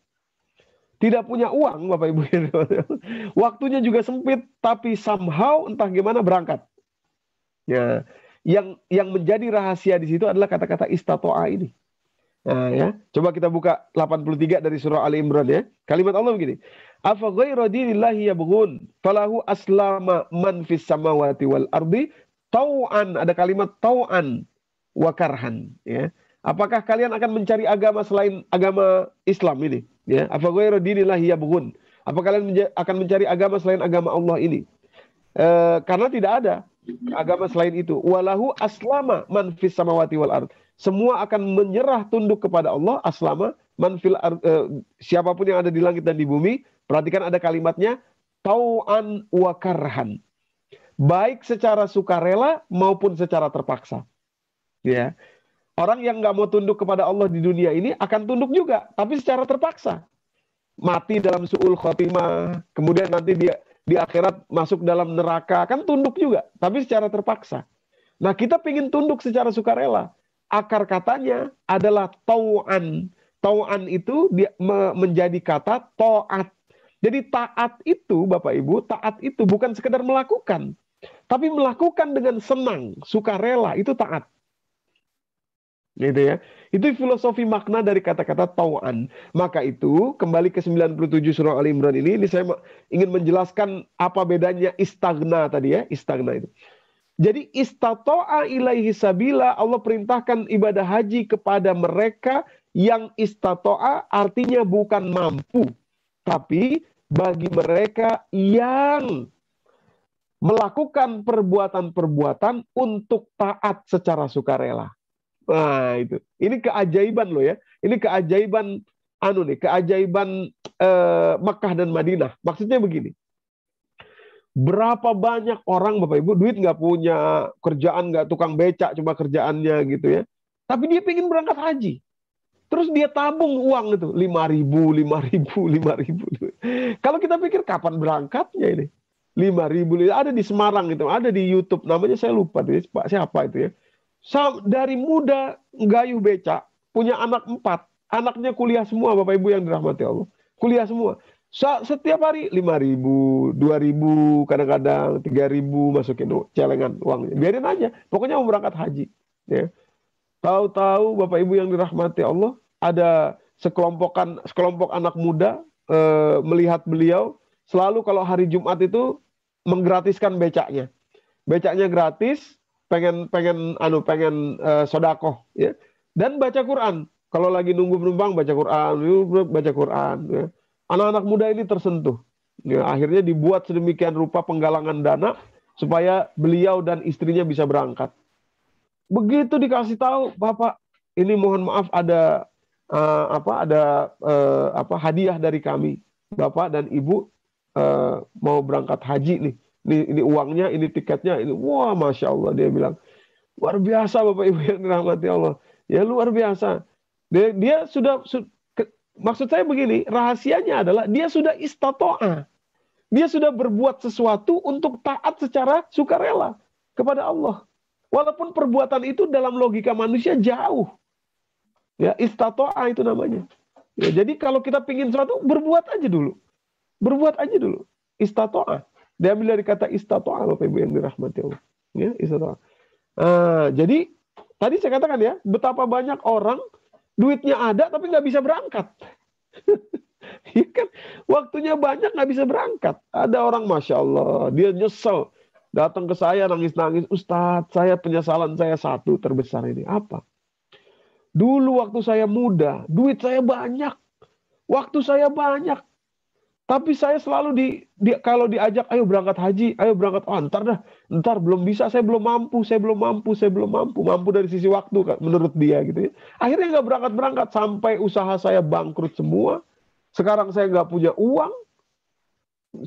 tidak punya uang, bapak ibu, gitu. waktunya juga sempit, tapi somehow entah gimana berangkat. Ya, yang yang menjadi rahasia di situ adalah kata-kata istatoa ini. Nah, ya. Coba kita buka 83 dari surah Ali Imran ya. Kalimat Allah begini. Afa ghayra dinillahi yabghun falahu aslama man fis samawati wal ardi tau'an ada kalimat tau'an wa karhan ya. Apakah kalian akan mencari agama selain agama Islam ini ya? Afa ghayra ya yabghun. Apa kalian akan mencari agama selain agama Allah ini? E, karena tidak ada agama selain itu. Walahu aslama man fis samawati wal ardi semua akan menyerah tunduk kepada Allah aslama manfil uh, eh, siapapun yang ada di langit dan di bumi perhatikan ada kalimatnya tau'an wa baik secara sukarela maupun secara terpaksa ya orang yang nggak mau tunduk kepada Allah di dunia ini akan tunduk juga tapi secara terpaksa mati dalam suul khotimah kemudian nanti dia di akhirat masuk dalam neraka kan tunduk juga tapi secara terpaksa nah kita ingin tunduk secara sukarela akar katanya adalah tau'an. Tau'an itu dia menjadi kata to'at. Jadi taat itu Bapak Ibu, taat itu bukan sekedar melakukan, tapi melakukan dengan senang, sukarela itu taat. Gitu ya. Itu filosofi makna dari kata-kata tau'an. Maka itu, kembali ke 97 surah Al Imran ini, ini saya ingin menjelaskan apa bedanya istagna tadi ya, istagna itu. Jadi istato'a ilaihi sabila Allah perintahkan ibadah haji kepada mereka yang istato'a artinya bukan mampu. Tapi bagi mereka yang melakukan perbuatan-perbuatan untuk taat secara sukarela. Nah, itu. Ini keajaiban loh ya. Ini keajaiban anu nih, keajaiban eh, Mekah dan Madinah. Maksudnya begini. Berapa banyak orang Bapak Ibu duit nggak punya, kerjaan nggak tukang becak cuma kerjaannya gitu ya. Tapi dia pengen berangkat haji. Terus dia tabung uang itu lima ribu, lima ribu, lima ribu. Kalau kita pikir kapan berangkatnya ini? Lima ribu, ada di Semarang gitu, ada di YouTube. Namanya saya lupa, Pak siapa itu ya? Dari muda gayuh becak, punya anak empat, anaknya kuliah semua, Bapak Ibu yang dirahmati Allah, kuliah semua setiap hari lima ribu, dua ribu, kadang-kadang tiga ribu masukin celengan uangnya biarin aja pokoknya mau berangkat haji ya tahu-tahu bapak ibu yang dirahmati Allah ada sekelompokan sekelompok anak muda e, melihat beliau selalu kalau hari Jumat itu menggratiskan becaknya becaknya gratis pengen pengen anu pengen e, eh, sodako ya dan baca Quran kalau lagi nunggu penumpang baca Quran baca Quran ya anak-anak muda ini tersentuh. Ya, akhirnya dibuat sedemikian rupa penggalangan dana supaya beliau dan istrinya bisa berangkat. Begitu dikasih tahu, Bapak, ini mohon maaf ada uh, apa ada uh, apa hadiah dari kami. Bapak dan Ibu uh, mau berangkat haji nih. Ini, ini uangnya, ini tiketnya, ini wah masya Allah dia bilang luar biasa Bapak Ibu yang dirahmati Allah. Ya luar biasa. Dia, dia sudah Maksud saya begini, rahasianya adalah dia sudah istatoa. Dia sudah berbuat sesuatu untuk taat secara sukarela kepada Allah. Walaupun perbuatan itu dalam logika manusia jauh. Ya, istatoa itu namanya. Ya, jadi kalau kita pingin sesuatu, berbuat aja dulu. Berbuat aja dulu. Istatoa. Diambil dari kata istatoa, Bapak Ibu yang dirahmati Allah. Ya, istatoa. Uh, jadi, tadi saya katakan ya, betapa banyak orang duitnya ada tapi nggak bisa berangkat. Iya kan waktunya banyak nggak bisa berangkat. Ada orang masya Allah dia nyesel datang ke saya nangis-nangis Ustadz saya penyesalan saya satu terbesar ini apa? Dulu waktu saya muda duit saya banyak, waktu saya banyak tapi saya selalu di, di kalau diajak ayo berangkat haji, ayo berangkat oh ntar dah, ntar belum bisa, saya belum mampu, saya belum mampu, saya belum mampu, mampu dari sisi waktu menurut dia gitu. Ya. Akhirnya nggak berangkat berangkat sampai usaha saya bangkrut semua. Sekarang saya nggak punya uang,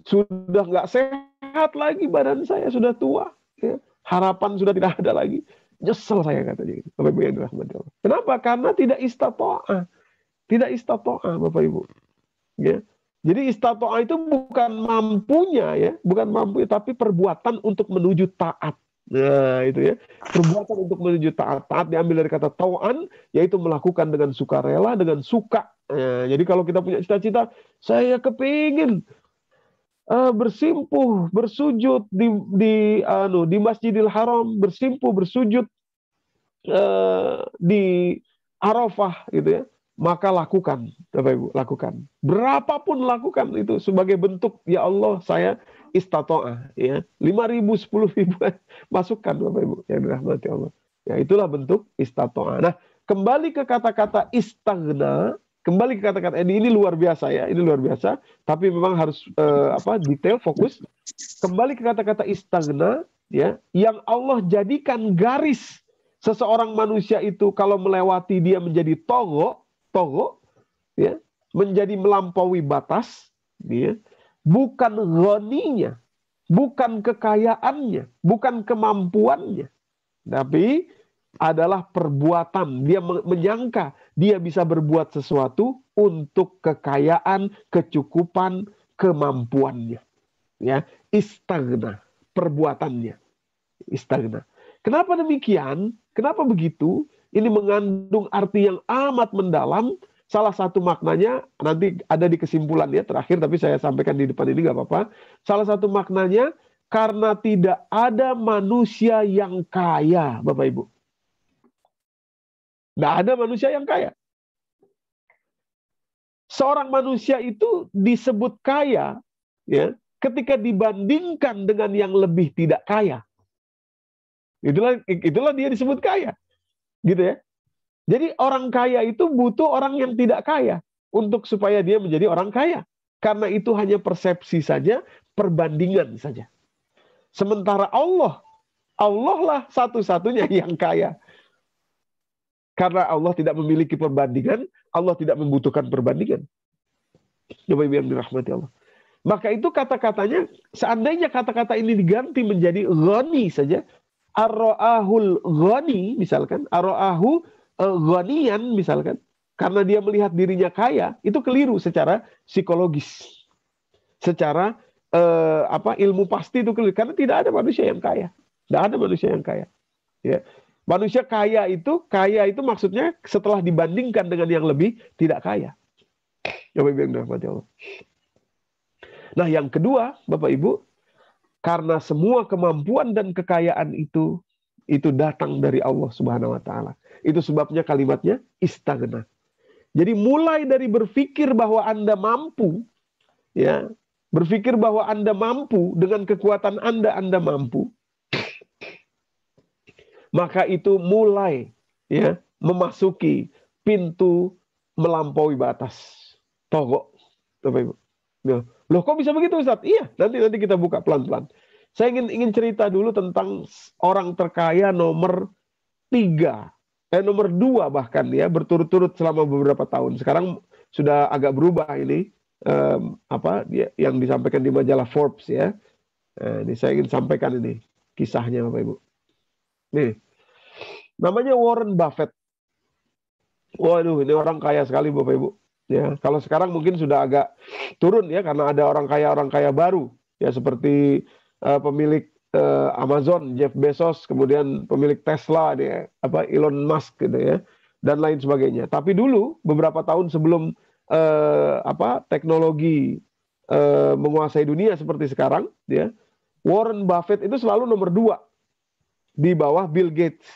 sudah nggak sehat lagi badan saya sudah tua, ya. harapan sudah tidak ada lagi. Nyesel saya katanya gitu. Kenapa? Karena tidak istatoah. Tidak istatoah Bapak Ibu. Ya jadi istatoa itu bukan mampunya ya, bukan mampu tapi perbuatan untuk menuju taat. Nah, itu ya. Perbuatan untuk menuju taat. Taat diambil dari kata tauan yaitu melakukan dengan sukarela, dengan suka. Nah, jadi kalau kita punya cita-cita, saya kepingin uh, bersimpuh, bersujud di di anu uh, di Masjidil Haram, bersimpuh, bersujud uh, di Arafah gitu ya maka lakukan, Bapak Ibu, lakukan. Berapapun lakukan itu sebagai bentuk ya Allah saya istatoah ya. 5000, 10000 masukkan Bapak Ibu yang dirahmati Allah. Ya itulah bentuk istatoah. Nah, kembali ke kata-kata istagna, kembali ke kata-kata ini, eh, ini luar biasa ya, ini luar biasa, tapi memang harus eh, apa detail fokus. Kembali ke kata-kata istagna ya, yang Allah jadikan garis seseorang manusia itu kalau melewati dia menjadi togo togo ya menjadi melampaui batas ya, bukan goninya bukan kekayaannya bukan kemampuannya tapi adalah perbuatan dia menyangka dia bisa berbuat sesuatu untuk kekayaan kecukupan kemampuannya ya istagna perbuatannya istagna kenapa demikian kenapa begitu ini mengandung arti yang amat mendalam. Salah satu maknanya nanti ada di kesimpulan ya terakhir, tapi saya sampaikan di depan ini nggak apa-apa. Salah satu maknanya karena tidak ada manusia yang kaya, Bapak Ibu. Tidak ada manusia yang kaya. Seorang manusia itu disebut kaya, ya, ketika dibandingkan dengan yang lebih tidak kaya. Itulah itulah dia disebut kaya. Gitu ya. Jadi orang kaya itu butuh orang yang tidak kaya untuk supaya dia menjadi orang kaya. Karena itu hanya persepsi saja, perbandingan saja. Sementara Allah, Allah lah satu-satunya yang kaya. Karena Allah tidak memiliki perbandingan, Allah tidak membutuhkan perbandingan. Coba ibu yang dirahmati Allah. Maka itu kata-katanya, seandainya kata-kata ini diganti menjadi ghani saja, arroahul ghani misalkan arroahu eh, ghanian misalkan karena dia melihat dirinya kaya itu keliru secara psikologis secara eh, apa ilmu pasti itu keliru karena tidak ada manusia yang kaya tidak ada manusia yang kaya ya manusia kaya itu kaya itu maksudnya setelah dibandingkan dengan yang lebih tidak kaya ya Allah nah yang kedua Bapak Ibu karena semua kemampuan dan kekayaan itu itu datang dari Allah Subhanahu wa taala. Itu sebabnya kalimatnya istagna. Jadi mulai dari berpikir bahwa Anda mampu ya, berpikir bahwa Anda mampu dengan kekuatan Anda Anda mampu. Maka itu mulai ya memasuki pintu melampaui batas. Togok. Bapak Loh kok bisa begitu Ustaz? Iya, nanti nanti kita buka pelan-pelan. Saya ingin ingin cerita dulu tentang orang terkaya nomor tiga, eh nomor dua bahkan ya berturut-turut selama beberapa tahun. Sekarang sudah agak berubah ini um, apa dia, yang disampaikan di majalah Forbes ya. Nah, ini saya ingin sampaikan ini kisahnya Bapak Ibu. Nih, namanya Warren Buffett. Waduh, ini orang kaya sekali Bapak Ibu ya kalau sekarang mungkin sudah agak turun ya karena ada orang kaya orang kaya baru ya seperti uh, pemilik uh, Amazon Jeff Bezos kemudian pemilik Tesla dia apa Elon Musk gitu ya dan lain sebagainya tapi dulu beberapa tahun sebelum uh, apa teknologi uh, menguasai dunia seperti sekarang ya Warren Buffett itu selalu nomor dua di bawah Bill Gates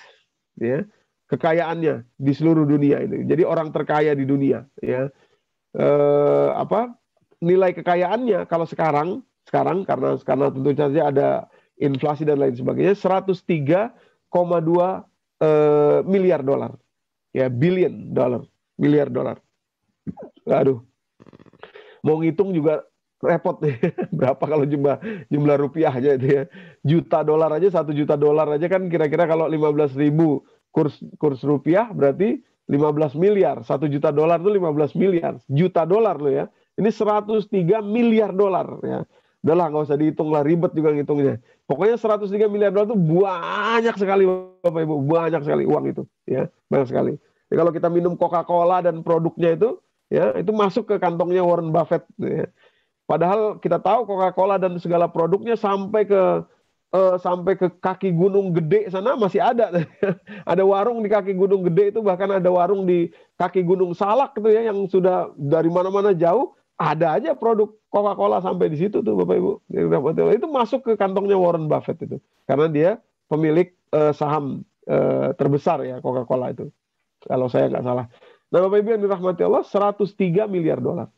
ya kekayaannya di seluruh dunia ini. Jadi orang terkaya di dunia ya. Eh, apa nilai kekayaannya kalau sekarang sekarang karena karena tentu saja ada inflasi dan lain sebagainya 103,2 eh, miliar dolar. Ya, billion dolar, miliar dolar. Aduh. Mau ngitung juga repot nih berapa kalau jumlah jumlah rupiahnya itu ya juta dolar aja satu juta dolar aja kan kira-kira kalau 15 ribu kurs kurs rupiah berarti 15 miliar, 1 juta dolar itu 15 miliar, juta dolar loh ya. Ini 103 miliar dolar ya. Udah lah nggak usah dihitung lah ribet juga ngitungnya. Pokoknya 103 miliar dolar itu banyak sekali Bapak Ibu, banyak sekali uang itu ya, banyak sekali. Jadi ya, kalau kita minum Coca-Cola dan produknya itu ya, itu masuk ke kantongnya Warren Buffett ya. Padahal kita tahu Coca-Cola dan segala produknya sampai ke uh, sampai ke kaki gunung gede sana masih ada. ada warung di kaki gunung gede itu bahkan ada warung di kaki gunung Salak itu ya yang sudah dari mana-mana jauh ada aja produk Coca-Cola sampai di situ tuh Bapak Ibu. Itu masuk ke kantongnya Warren Buffett itu karena dia pemilik uh, saham uh, terbesar ya Coca-Cola itu. Kalau saya nggak salah. Nah Bapak Ibu yang dirahmati Allah 103 miliar dolar.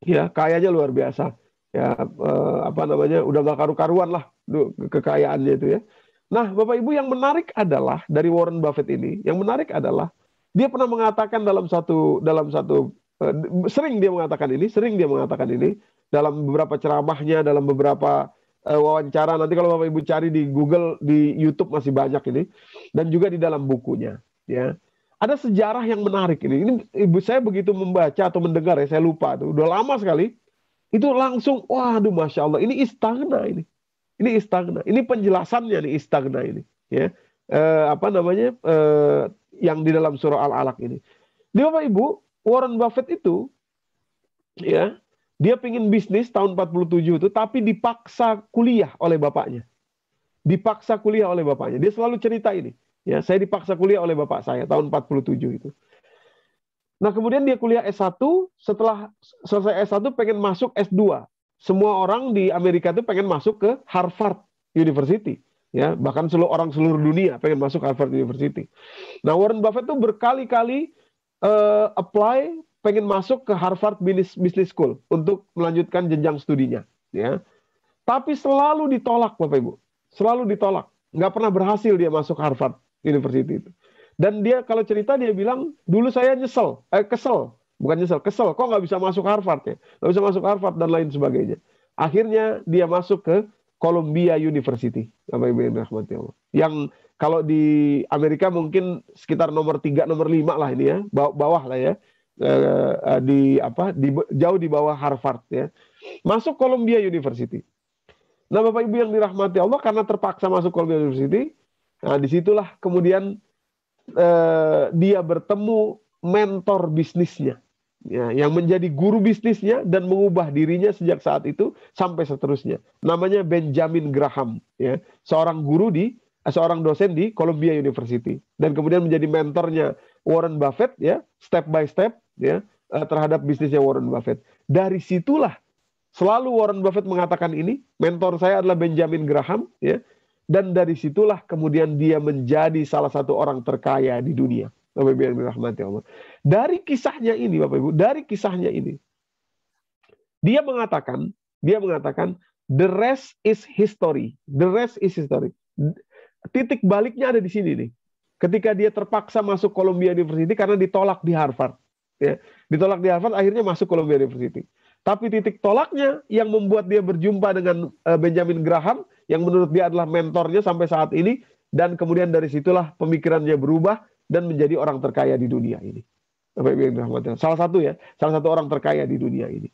Ya, kayaknya luar biasa ya eh, apa namanya udah gak karu-karuan lah kekayaannya itu ya. Nah, Bapak Ibu yang menarik adalah dari Warren Buffett ini, yang menarik adalah dia pernah mengatakan dalam satu dalam satu eh, sering dia mengatakan ini, sering dia mengatakan ini dalam beberapa ceramahnya, dalam beberapa eh, wawancara nanti kalau Bapak Ibu cari di Google, di YouTube masih banyak ini dan juga di dalam bukunya, ya. Ada sejarah yang menarik ini. Ini ibu saya begitu membaca atau mendengar ya, saya lupa tuh. Udah lama sekali itu langsung waduh masya Allah ini istana ini ini istana ini penjelasannya nih istana ini ya eh, apa namanya eh, yang di dalam surah al alaq ini di bapak ibu Warren Buffett itu ya dia pingin bisnis tahun 47 itu tapi dipaksa kuliah oleh bapaknya dipaksa kuliah oleh bapaknya dia selalu cerita ini ya saya dipaksa kuliah oleh bapak saya tahun 47 itu Nah, kemudian dia kuliah S1, setelah selesai S1 pengen masuk S2. Semua orang di Amerika itu pengen masuk ke Harvard University, ya, bahkan seluruh orang seluruh dunia pengen masuk Harvard University. Nah, Warren Buffett tuh berkali-kali uh, apply pengen masuk ke Harvard Business Business School untuk melanjutkan jenjang studinya, ya. Tapi selalu ditolak, Bapak Ibu. Selalu ditolak. Nggak pernah berhasil dia masuk Harvard University itu. Dan dia kalau cerita dia bilang dulu saya nyesel, eh, kesel, bukan nyesel, kesel. Kok nggak bisa masuk Harvard ya? Nggak bisa masuk Harvard dan lain sebagainya. Akhirnya dia masuk ke Columbia University, apa yang rahmati Allah. Yang kalau di Amerika mungkin sekitar nomor tiga nomor lima lah ini ya, bawah, bawah lah ya. Eh, eh, di apa di jauh di bawah Harvard ya. Masuk Columbia University. Nah, Bapak Ibu yang dirahmati Allah karena terpaksa masuk Columbia University, nah disitulah kemudian Eh, dia bertemu mentor bisnisnya ya, yang menjadi guru bisnisnya dan mengubah dirinya sejak saat itu sampai seterusnya. Namanya Benjamin Graham, ya, seorang guru di eh, seorang dosen di Columbia University dan kemudian menjadi mentornya Warren Buffett ya, step by step ya eh, terhadap bisnisnya Warren Buffett. Dari situlah selalu Warren Buffett mengatakan ini, mentor saya adalah Benjamin Graham ya dan dari situlah kemudian dia menjadi salah satu orang terkaya di dunia. Dari kisahnya ini Bapak Ibu, dari kisahnya ini dia mengatakan, dia mengatakan the rest is history. The rest is history. Titik baliknya ada di sini nih. Ketika dia terpaksa masuk Columbia University karena ditolak di Harvard. Ya, ditolak di Harvard akhirnya masuk Columbia University. Tapi titik tolaknya yang membuat dia berjumpa dengan eh, Benjamin Graham yang menurut dia adalah mentornya sampai saat ini dan kemudian dari situlah pemikirannya berubah dan menjadi orang terkaya di dunia ini. Bapak Ibu yang dirahmati Allah. Salah satu ya, salah satu orang terkaya di dunia ini.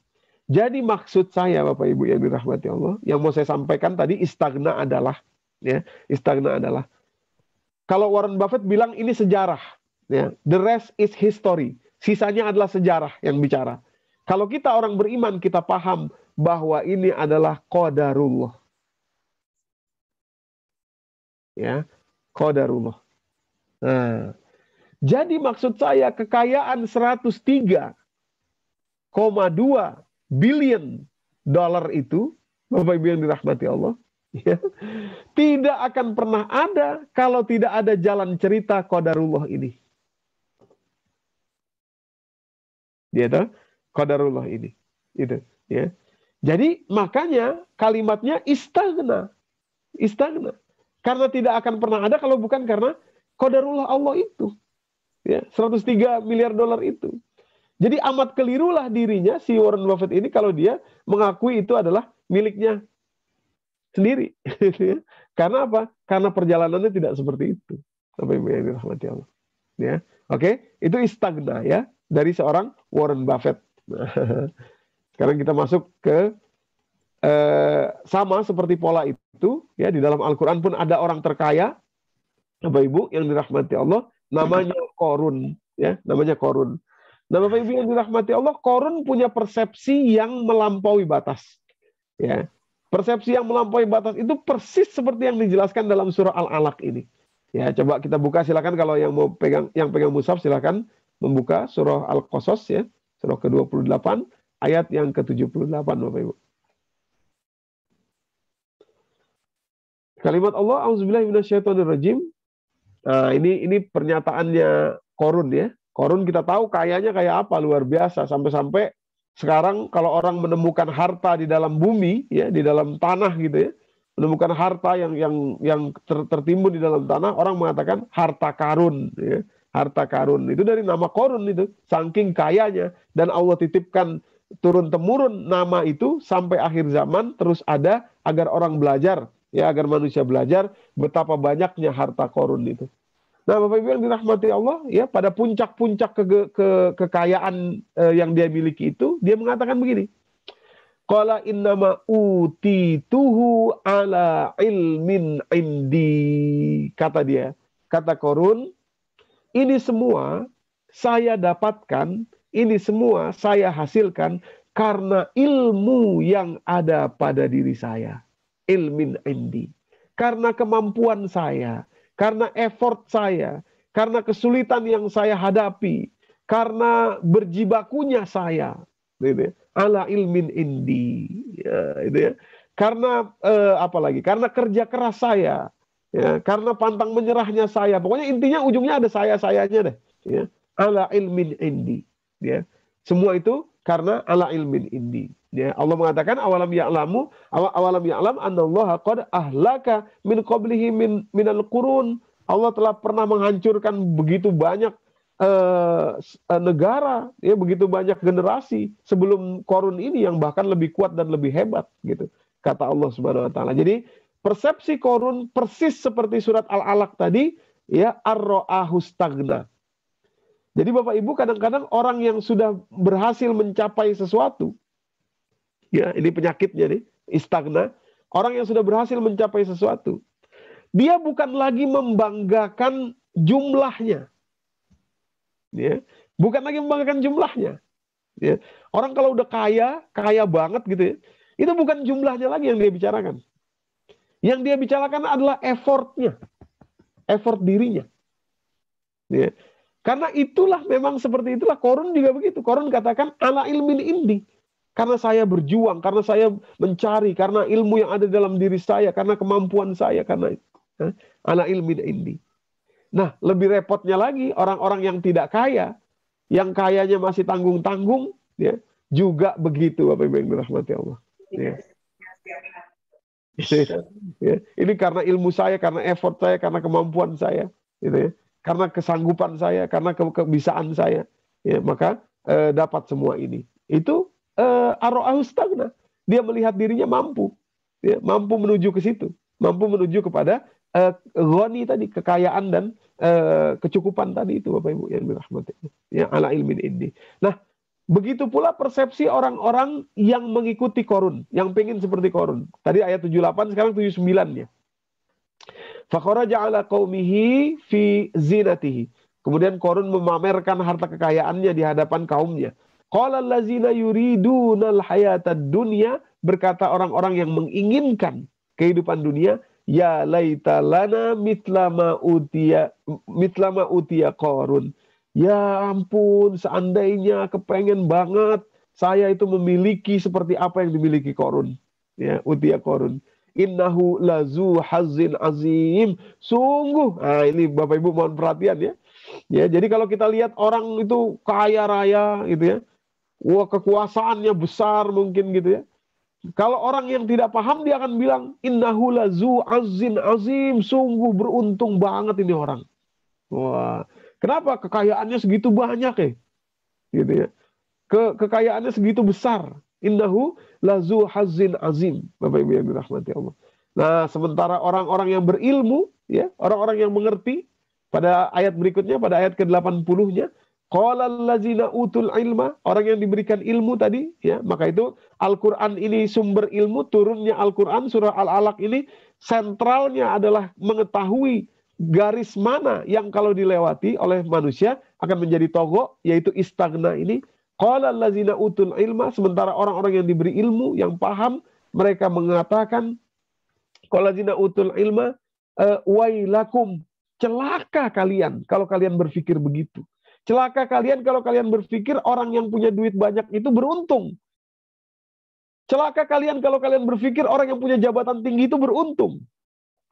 Jadi maksud saya Bapak Ibu yang dirahmati Allah, yang mau saya sampaikan tadi istagna adalah ya, istagna adalah kalau Warren Buffett bilang ini sejarah, ya, the rest is history. Sisanya adalah sejarah yang bicara. Kalau kita orang beriman, kita paham bahwa ini adalah qadarullah ya qadarullah nah jadi maksud saya kekayaan 103,2 billion dollar itu Bapak Ibu yang dirahmati Allah ya, tidak akan pernah ada kalau tidak ada jalan cerita qadarullah ini. Ya toh? Qadarullah ini. Itu, ya. Jadi makanya kalimatnya istagna. Istagna. Karena tidak akan pernah ada kalau bukan karena kodarullah Allah itu. Ya, 103 miliar dolar itu. Jadi amat kelirulah dirinya si Warren Buffett ini kalau dia mengakui itu adalah miliknya sendiri. Ya. Karena apa? Karena perjalanannya tidak seperti itu. Sampai Allah. Ya. Oke, itu istagna ya dari seorang Warren Buffett. sekarang kita masuk ke Eh, sama seperti pola itu ya di dalam Al-Qur'an pun ada orang terkaya Bapak Ibu yang dirahmati Allah namanya Korun ya namanya Korun. Nah Bapak Ibu yang dirahmati Allah Korun punya persepsi yang melampaui batas ya. Persepsi yang melampaui batas itu persis seperti yang dijelaskan dalam surah Al-Alaq ini. Ya, coba kita buka silakan kalau yang mau pegang yang pegang mushaf silakan membuka surah Al-Qasas ya, surah ke-28 ayat yang ke-78 Bapak Ibu. Kalimat Allah rajim. Nah, eh, ini ini pernyataannya Korun ya. Korun kita tahu kayanya kayak apa luar biasa sampai-sampai sekarang kalau orang menemukan harta di dalam bumi ya, di dalam tanah gitu ya. Menemukan harta yang yang yang ter, tertimbun di dalam tanah, orang mengatakan harta karun ya. Harta karun itu dari nama Korun itu, saking kayanya dan Allah titipkan turun temurun nama itu sampai akhir zaman terus ada agar orang belajar ya agar manusia belajar betapa banyaknya harta korun itu. Nah, Bapak Ibu yang dirahmati Allah, ya pada puncak-puncak ke, ke, kekayaan eh, yang dia miliki itu, dia mengatakan begini. Qala innama utituhu ala ilmin indi. Kata dia, kata Korun, ini semua saya dapatkan, ini semua saya hasilkan karena ilmu yang ada pada diri saya ilmin indi. Karena kemampuan saya, karena effort saya, karena kesulitan yang saya hadapi, karena berjibakunya saya, gitu ya. ala ilmin indi, ya, gitu ya. Karena eh, lagi, karena kerja keras saya, ya, karena pantang menyerahnya saya. Pokoknya intinya ujungnya ada saya sayanya deh. Ya. Ala ilmin indi, ya. Semua itu karena ala ilmin indi. Ya, Allah mengatakan awalam ya'lamu awalam ya'lam allah qad ahlaka min qablihi min minal qurun. Allah telah pernah menghancurkan begitu banyak uh, negara, ya begitu banyak generasi sebelum korun ini yang bahkan lebih kuat dan lebih hebat gitu. Kata Allah Subhanahu wa taala. Jadi persepsi korun persis seperti surat Al-Alaq tadi ya arroahu stagna. Jadi Bapak Ibu kadang-kadang orang yang sudah berhasil mencapai sesuatu Ya, ini penyakitnya nih, istagna. Orang yang sudah berhasil mencapai sesuatu, dia bukan lagi membanggakan jumlahnya. Ya, bukan lagi membanggakan jumlahnya. Ya. Orang kalau udah kaya, kaya banget gitu ya. Itu bukan jumlahnya lagi yang dia bicarakan. Yang dia bicarakan adalah effortnya. Effort dirinya. Ya. Karena itulah memang seperti itulah. Korun juga begitu. Korun katakan ala ilmin indi. Karena saya berjuang, karena saya mencari, karena ilmu yang ada dalam diri saya, karena kemampuan saya, karena anak ilmu ini. Nah, lebih repotnya lagi orang-orang yang tidak kaya, yang kayanya masih tanggung-tanggung, ya juga begitu, Bapak Ibu yang dirahmati Allah. Ya. Iya. ya. Ini karena ilmu saya, karena effort saya, karena kemampuan saya, gitu ya. karena kesanggupan saya, karena ke kebisaan saya, ya maka eh, dapat semua ini. Itu uh, eh, stagna. Dia melihat dirinya mampu. Ya, mampu menuju ke situ. Mampu menuju kepada uh, eh, goni tadi, kekayaan dan uh, kecukupan tadi itu Bapak Ibu yang dirahmati. Ya, ala ilmin ini. Nah, Begitu pula persepsi orang-orang yang mengikuti korun, yang pengen seperti korun. Tadi ayat 78, sekarang 79 ya. Fakharaja ala qaumihi fi zinatihi. Kemudian korun memamerkan harta kekayaannya di hadapan kaumnya. Qala allazina yuridunal hayatad dunya berkata orang-orang yang menginginkan kehidupan dunia ya laita lana mitlama utia mitlama utia korun. Ya ampun, seandainya kepengen banget saya itu memiliki seperti apa yang dimiliki korun. Ya, utia korun. Innahu lazu hazin azim. Sungguh. Nah, ini Bapak Ibu mohon perhatian ya. Ya, jadi kalau kita lihat orang itu kaya raya gitu ya wah kekuasaannya besar mungkin gitu ya. Kalau orang yang tidak paham dia akan bilang innahu lazu azin azim sungguh beruntung banget ini orang. Wah, kenapa kekayaannya segitu banyak ya? Gitu ya. Ke kekayaannya segitu besar. Innahu lazu hazin azim. Bapak Ibu yang dirahmati Allah. Nah, sementara orang-orang yang berilmu ya, orang-orang yang mengerti pada ayat berikutnya pada ayat ke-80-nya Qala zina utul ilma, orang yang diberikan ilmu tadi, ya, maka itu Al-Qur'an ini sumber ilmu, turunnya Al-Qur'an surah Al-Alaq ini sentralnya adalah mengetahui garis mana yang kalau dilewati oleh manusia akan menjadi togo yaitu istagna ini. Qala zina utul ilma, sementara orang-orang yang diberi ilmu yang paham mereka mengatakan qala zina utul ilma uh, wailakum celaka kalian kalau kalian berpikir begitu Celaka kalian kalau kalian berpikir orang yang punya duit banyak itu beruntung. Celaka kalian kalau kalian berpikir orang yang punya jabatan tinggi itu beruntung.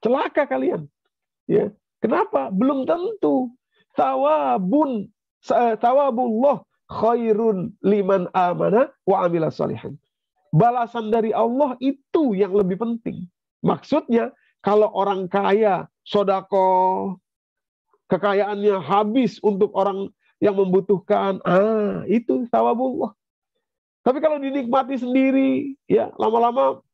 Celaka kalian. Ya. Kenapa? Belum tentu. Tawabun tawabullah khairun liman amana wa amila salihan. Balasan dari Allah itu yang lebih penting. Maksudnya, kalau orang kaya sodako, kekayaannya habis untuk orang yang membutuhkan. Ah, itu sawabullah. Tapi kalau dinikmati sendiri, ya lama-lama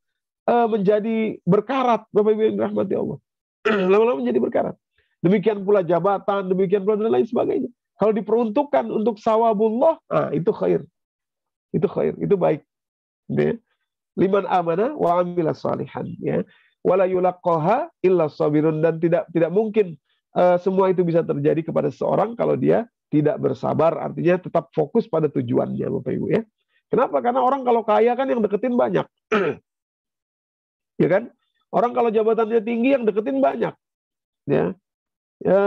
uh, menjadi berkarat, Bapak Ibu yang dirahmati Allah. lama-lama menjadi berkarat. Demikian pula jabatan, demikian pula dan lain sebagainya. Kalau diperuntukkan untuk sawabullah, ah, itu khair. Itu khair, itu baik. Gitu ya. Liman amana wa amila salihan. Ya. Wala yulakoha illa sabirun. Dan tidak tidak mungkin uh, semua itu bisa terjadi kepada seorang kalau dia tidak bersabar artinya tetap fokus pada tujuannya Bapak Ibu ya. Kenapa? Karena orang kalau kaya kan yang deketin banyak. ya kan? Orang kalau jabatannya tinggi yang deketin banyak. Ya. ya.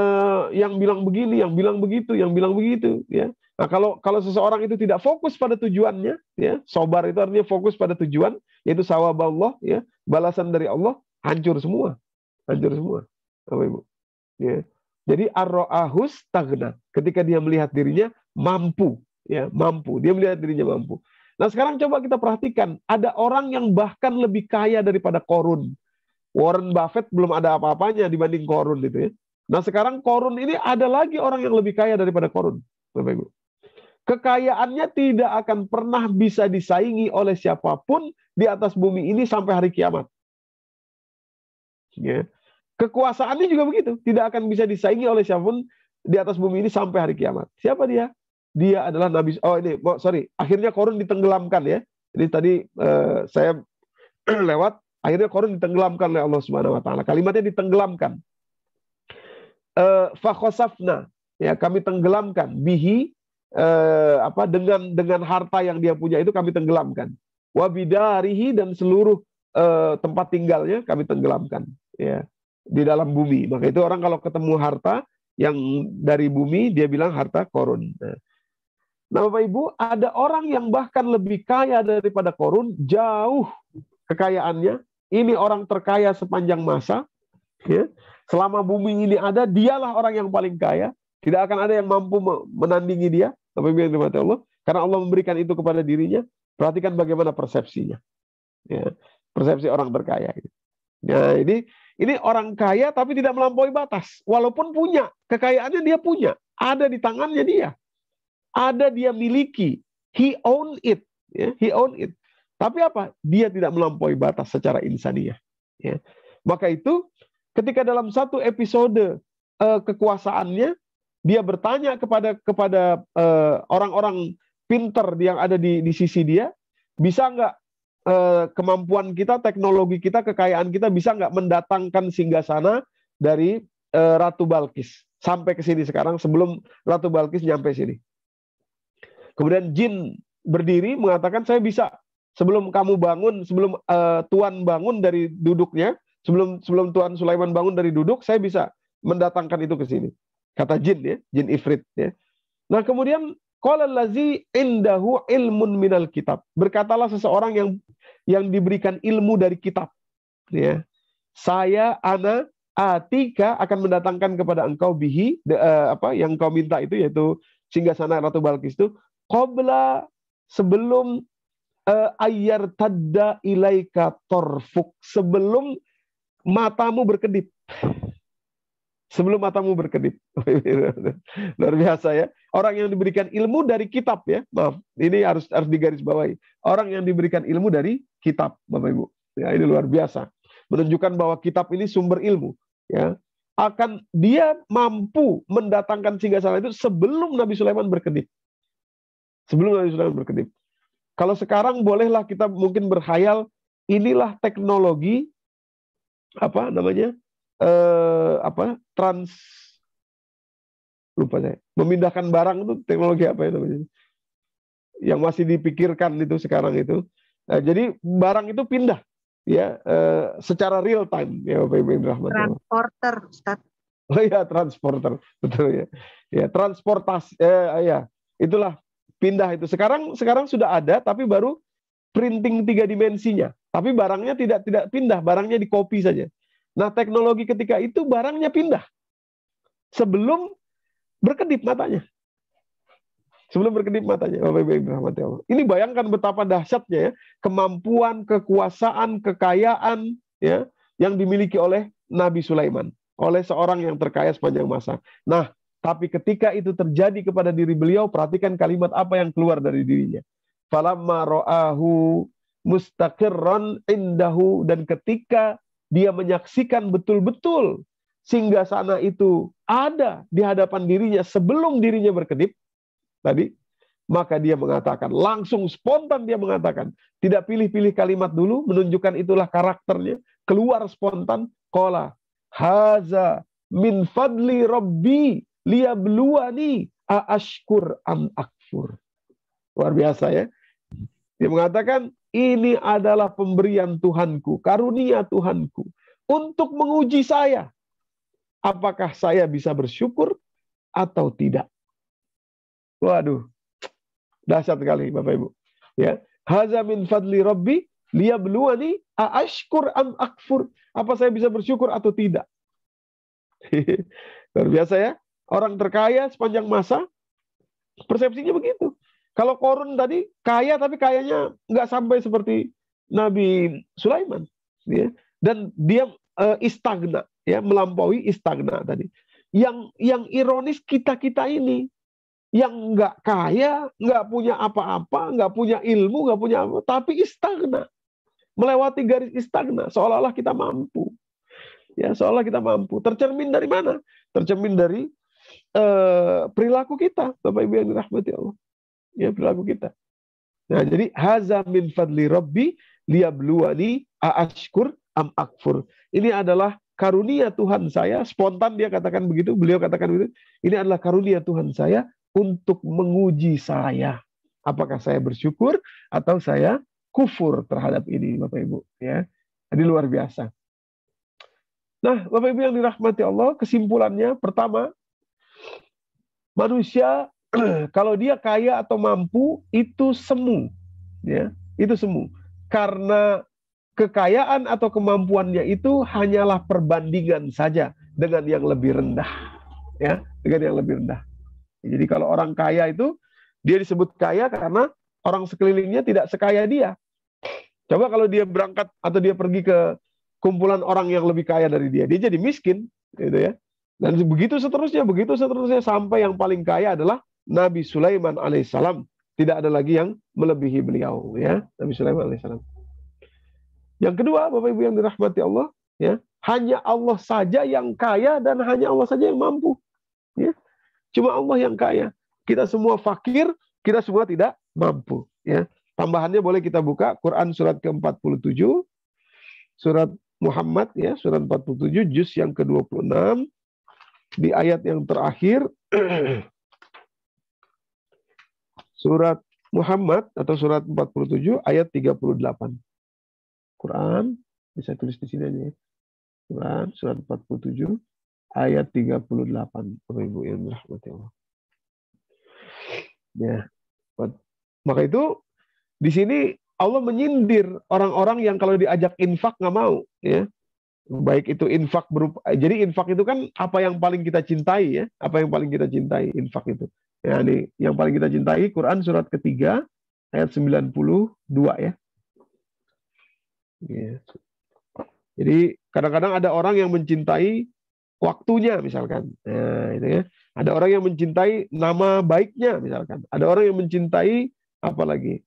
yang bilang begini, yang bilang begitu, yang bilang begitu, ya. Nah, kalau kalau seseorang itu tidak fokus pada tujuannya, ya, sobar itu artinya fokus pada tujuan, yaitu sawab Allah, ya, balasan dari Allah hancur semua. Hancur semua. Bapak Ibu? Ya. Jadi arroahus tagna. Ketika dia melihat dirinya mampu, ya mampu. Dia melihat dirinya mampu. Nah sekarang coba kita perhatikan, ada orang yang bahkan lebih kaya daripada Korun. Warren Buffett belum ada apa-apanya dibanding Korun gitu ya. Nah sekarang Korun ini ada lagi orang yang lebih kaya daripada Korun, Bapak Ibu. Kekayaannya tidak akan pernah bisa disaingi oleh siapapun di atas bumi ini sampai hari kiamat. Ya. Kekuasaannya juga begitu, tidak akan bisa disaingi oleh siapun di atas bumi ini sampai hari kiamat. Siapa dia? Dia adalah Nabi. Oh ini, oh, sorry. Akhirnya Korun ditenggelamkan ya. Jadi tadi eh, saya lewat, akhirnya Korun ditenggelamkan oleh Allah Subhanahu Wa Taala. Kalimatnya ditenggelamkan. Eh, Fakhosafna, ya kami tenggelamkan bihi eh, apa dengan dengan harta yang dia punya itu kami tenggelamkan. Wabidarihi dan seluruh eh, tempat tinggalnya kami tenggelamkan. Ya di dalam bumi. Maka itu orang kalau ketemu harta yang dari bumi dia bilang harta korun. Nah, Bapak Ibu, ada orang yang bahkan lebih kaya daripada korun, jauh kekayaannya. Ini orang terkaya sepanjang masa. Ya. Selama bumi ini ada, dialah orang yang paling kaya. Tidak akan ada yang mampu menandingi dia. Bapak yang Allah. Karena Allah memberikan itu kepada dirinya. Perhatikan bagaimana persepsinya. Ya. Persepsi orang terkaya. Nah, ini ini orang kaya tapi tidak melampaui batas. Walaupun punya, kekayaannya dia punya. Ada di tangannya dia. Ada dia miliki. He own it. Ya, he own it. Tapi apa? Dia tidak melampaui batas secara insaniah. Ya. Maka itu ketika dalam satu episode uh, kekuasaannya dia bertanya kepada kepada eh, orang-orang uh, pinter yang ada di, di sisi dia, bisa nggak Eh, kemampuan kita, teknologi kita, kekayaan kita bisa nggak mendatangkan singgah sana dari eh, Ratu Balkis sampai ke sini sekarang sebelum Ratu Balkis nyampe sini. Kemudian jin berdiri mengatakan saya bisa sebelum kamu bangun, sebelum eh, Tuan bangun dari duduknya, sebelum sebelum Tuan Sulaiman bangun dari duduk, saya bisa mendatangkan itu ke sini. Kata jin ya, jin ifrit ya. Nah, kemudian Qala indahu ilmun minal kitab. Berkatalah seseorang yang yang diberikan ilmu dari kitab. Ya. Saya ana atika akan mendatangkan kepada engkau bihi de, uh, apa yang kau minta itu yaitu singgah sana Ratu Balkis itu qabla sebelum uh, eh, ayar tadda ilaika torfuk sebelum matamu berkedip sebelum matamu berkedip. Luar biasa ya. Orang yang diberikan ilmu dari kitab ya. Maaf, ini harus harus digarisbawahi. Orang yang diberikan ilmu dari kitab, Bapak Ibu. Ya, ini luar biasa. Menunjukkan bahwa kitab ini sumber ilmu, ya. Akan dia mampu mendatangkan singgasana itu sebelum Nabi Sulaiman berkedip. Sebelum Nabi Sulaiman berkedip. Kalau sekarang bolehlah kita mungkin berhayal inilah teknologi apa namanya? eh, apa? trans lupa saya. Memindahkan barang itu teknologi apa itu ya Yang masih dipikirkan itu sekarang itu. Nah, jadi barang itu pindah ya eh, secara real time ya Bapak Ibu Rahmat. Transporter, Ustaz. Oh ya transporter. Betul ya. Ya, transportasi eh ya, itulah pindah itu. Sekarang sekarang sudah ada tapi baru printing tiga dimensinya. Tapi barangnya tidak tidak pindah, barangnya di copy saja. Nah, teknologi ketika itu barangnya pindah. Sebelum Berkedip matanya. Sebelum berkedip matanya. Bapak Ibu Ini bayangkan betapa dahsyatnya ya. Kemampuan, kekuasaan, kekayaan ya yang dimiliki oleh Nabi Sulaiman. Oleh seorang yang terkaya sepanjang masa. Nah, tapi ketika itu terjadi kepada diri beliau, perhatikan kalimat apa yang keluar dari dirinya. Falamma roahu mustaqirran indahu. Dan ketika dia menyaksikan betul-betul singgah sana itu ada di hadapan dirinya sebelum dirinya berkedip tadi, maka dia mengatakan, langsung spontan dia mengatakan, tidak pilih-pilih kalimat dulu, menunjukkan itulah karakternya, keluar spontan, kola, haza min fadli rabbi a aashkur am akfur. Luar biasa ya. Dia mengatakan, ini adalah pemberian Tuhanku, karunia Tuhanku, untuk menguji saya. Apakah saya bisa bersyukur atau tidak? Waduh, dahsyat sekali Bapak Ibu. Ya, haza min fadli rabbi liyabluwani aashkur am akfur. Apa saya bisa bersyukur atau tidak? Luar biasa ya. Orang terkaya sepanjang masa, persepsinya begitu. Kalau korun tadi kaya, tapi kayanya nggak sampai seperti Nabi Sulaiman. Ya. Dan dia uh, istagna ya melampaui istagna tadi. Yang yang ironis kita kita ini yang nggak kaya, nggak punya apa-apa, nggak punya ilmu, nggak punya apa, tapi istagna melewati garis istagna seolah-olah kita mampu ya seolah kita mampu tercermin dari mana tercermin dari eh, perilaku kita bapak ibu yang dirahmati Allah ya perilaku kita nah jadi haza min fadli rabbi liyabluwani aashkur am akfur ini adalah karunia Tuhan saya, spontan dia katakan begitu, beliau katakan begitu, ini adalah karunia Tuhan saya untuk menguji saya. Apakah saya bersyukur atau saya kufur terhadap ini, Bapak Ibu. Ya, Jadi luar biasa. Nah, Bapak Ibu yang dirahmati Allah, kesimpulannya pertama, manusia kalau dia kaya atau mampu itu semu, ya, itu semu karena kekayaan atau kemampuannya itu hanyalah perbandingan saja dengan yang lebih rendah ya dengan yang lebih rendah jadi kalau orang kaya itu dia disebut kaya karena orang sekelilingnya tidak sekaya dia coba kalau dia berangkat atau dia pergi ke kumpulan orang yang lebih kaya dari dia dia jadi miskin gitu ya dan begitu seterusnya begitu seterusnya sampai yang paling kaya adalah Nabi Sulaiman alaihissalam tidak ada lagi yang melebihi beliau ya Nabi Sulaiman alaihissalam yang kedua, Bapak Ibu yang dirahmati Allah, ya, hanya Allah saja yang kaya dan hanya Allah saja yang mampu. Ya. Cuma Allah yang kaya. Kita semua fakir, kita semua tidak mampu. Ya. Tambahannya boleh kita buka Quran surat ke-47, surat Muhammad ya, surat 47 juz yang ke-26 di ayat yang terakhir surat Muhammad atau surat 47 ayat 38. Quran, bisa tulis di sini aja ya. Quran surat 47 ayat 38 ribu Ibu Allah. Ya. Maka itu di sini Allah menyindir orang-orang yang kalau diajak infak nggak mau ya baik itu infak berupa jadi infak itu kan apa yang paling kita cintai ya apa yang paling kita cintai infak itu ya ini yang paling kita cintai Quran surat ketiga ayat 92 ya Gitu. Jadi kadang-kadang ada orang yang mencintai waktunya misalkan. Nah, itu ya. Ada orang yang mencintai nama baiknya misalkan. Ada orang yang mencintai apalagi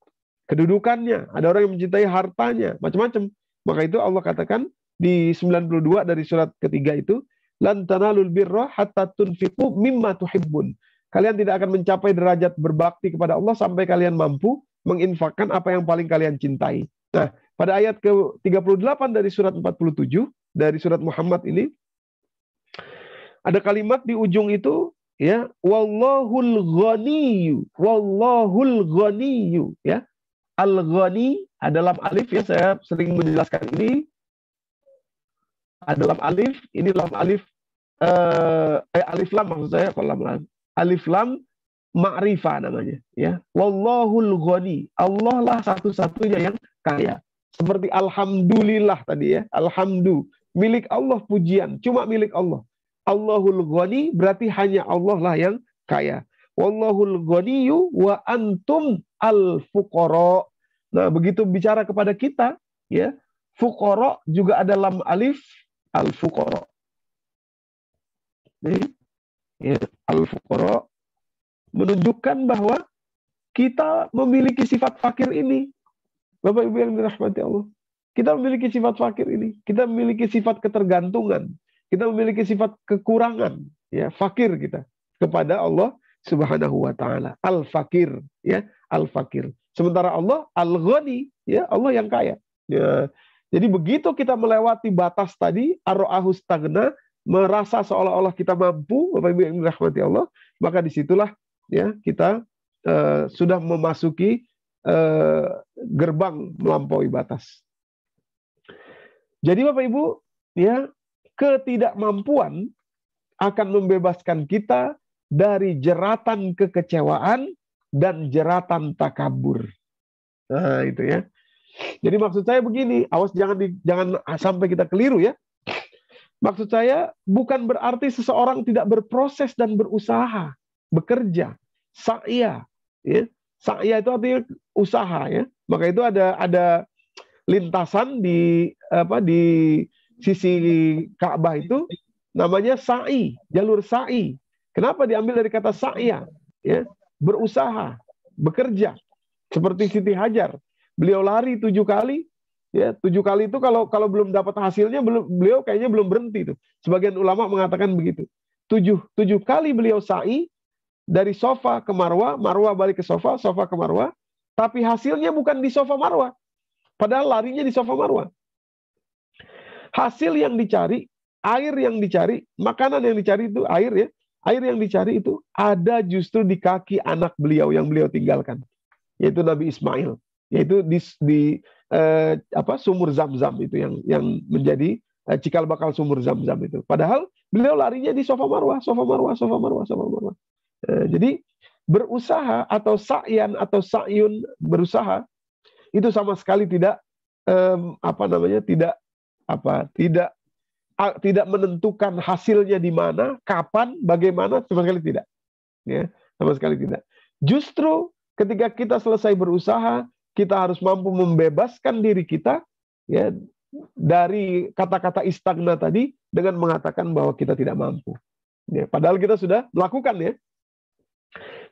kedudukannya, ada orang yang mencintai hartanya, macam-macam. Maka itu Allah katakan di 92 dari surat ketiga itu, lantana tanalul birra hatta tunfiku mimma tuhibbun. Kalian tidak akan mencapai derajat berbakti kepada Allah sampai kalian mampu menginfakkan apa yang paling kalian cintai. Nah, pada ayat ke-38 dari surat 47 dari surat Muhammad ini ada kalimat di ujung itu ya wallahul ghaniyyu wallahul ghaniyyu ya al ghani adalah alif ya saya sering menjelaskan ini adalah alif ini dalam alif eh, eh alif lam maksud saya kalau lam, lam alif lam ma'rifah namanya ya wallahul ghani Allah lah satu-satunya yang kaya seperti alhamdulillah tadi ya. Alhamdu. Milik Allah pujian. Cuma milik Allah. Allahul ghani berarti hanya Allah lah yang kaya. Wallahul ghaniyu wa antum al fuqara. Nah, begitu bicara kepada kita, ya. Fuqara juga ada lam alif al fuqara. Ya, al fuqara menunjukkan bahwa kita memiliki sifat fakir ini. Bapak Ibu yang dirahmati Allah. Kita memiliki sifat fakir ini. Kita memiliki sifat ketergantungan. Kita memiliki sifat kekurangan. Ya, fakir kita kepada Allah Subhanahu wa taala. Al fakir, ya, al fakir. Sementara Allah al ghani, ya, Allah yang kaya. Ya. Jadi begitu kita melewati batas tadi, arroahu stagna, merasa seolah-olah kita mampu, Bapak Ibu yang dirahmati Allah, maka disitulah ya kita uh, sudah memasuki Eh, gerbang melampaui batas. Jadi Bapak Ibu, ya, ketidakmampuan akan membebaskan kita dari jeratan kekecewaan dan jeratan takabur. Nah, itu ya. Jadi maksud saya begini, awas jangan di, jangan sampai kita keliru ya. Maksud saya bukan berarti seseorang tidak berproses dan berusaha, bekerja, saya, ya. Sa'ya itu artinya usaha ya. Maka itu ada ada lintasan di apa di sisi Ka'bah itu namanya sa'i, jalur sa'i. Kenapa diambil dari kata sa'ya? Ya, berusaha, bekerja. Seperti Siti Hajar, beliau lari tujuh kali, ya tujuh kali itu kalau kalau belum dapat hasilnya belum beliau kayaknya belum berhenti itu. Sebagian ulama mengatakan begitu. Tujuh, tujuh kali beliau sa'i, dari sofa ke marwa, marwa balik ke sofa, sofa ke marwa, tapi hasilnya bukan di sofa marwa. Padahal larinya di sofa marwa. Hasil yang dicari, air yang dicari, makanan yang dicari itu air ya. Air yang dicari itu ada justru di kaki anak beliau yang beliau tinggalkan, yaitu Nabi Ismail, yaitu di, di eh, apa sumur Zam-Zam itu yang yang menjadi eh, cikal bakal sumur Zam-Zam itu. Padahal beliau larinya di sofa Marwah, sofa Marwah, sofa Marwah, sofa Marwah. Eh, jadi berusaha atau sa'yan atau sa'yun berusaha itu sama sekali tidak um, apa namanya tidak apa tidak tidak menentukan hasilnya di mana, kapan, bagaimana sama sekali tidak. Ya, sama sekali tidak. Justru ketika kita selesai berusaha, kita harus mampu membebaskan diri kita ya dari kata-kata istagna tadi dengan mengatakan bahwa kita tidak mampu. Ya, padahal kita sudah melakukan ya,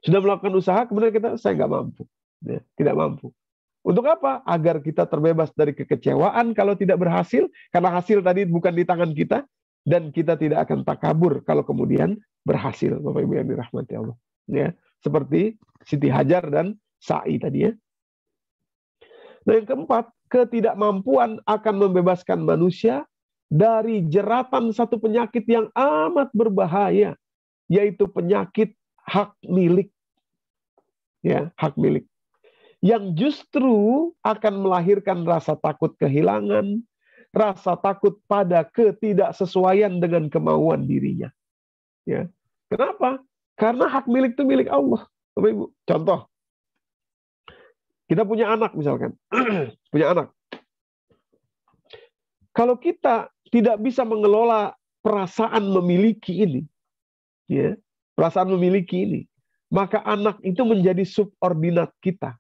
sudah melakukan usaha, kemudian kita, saya nggak mampu. Ya, tidak mampu. Untuk apa? Agar kita terbebas dari kekecewaan kalau tidak berhasil, karena hasil tadi bukan di tangan kita, dan kita tidak akan takabur kalau kemudian berhasil, Bapak Ibu yang dirahmati Allah. Ya, seperti Siti Hajar dan Sa'i tadi ya. Nah yang keempat, ketidakmampuan akan membebaskan manusia dari jeratan satu penyakit yang amat berbahaya, yaitu penyakit hak milik. Ya, ya hak milik yang justru akan melahirkan rasa takut kehilangan, rasa takut pada ketidaksesuaian dengan kemauan dirinya. Ya. Kenapa? Karena hak milik itu milik Allah. Bapak Ibu, contoh. Kita punya anak misalkan. punya anak. Kalau kita tidak bisa mengelola perasaan memiliki ini, ya, perasaan memiliki ini, maka anak itu menjadi subordinat kita.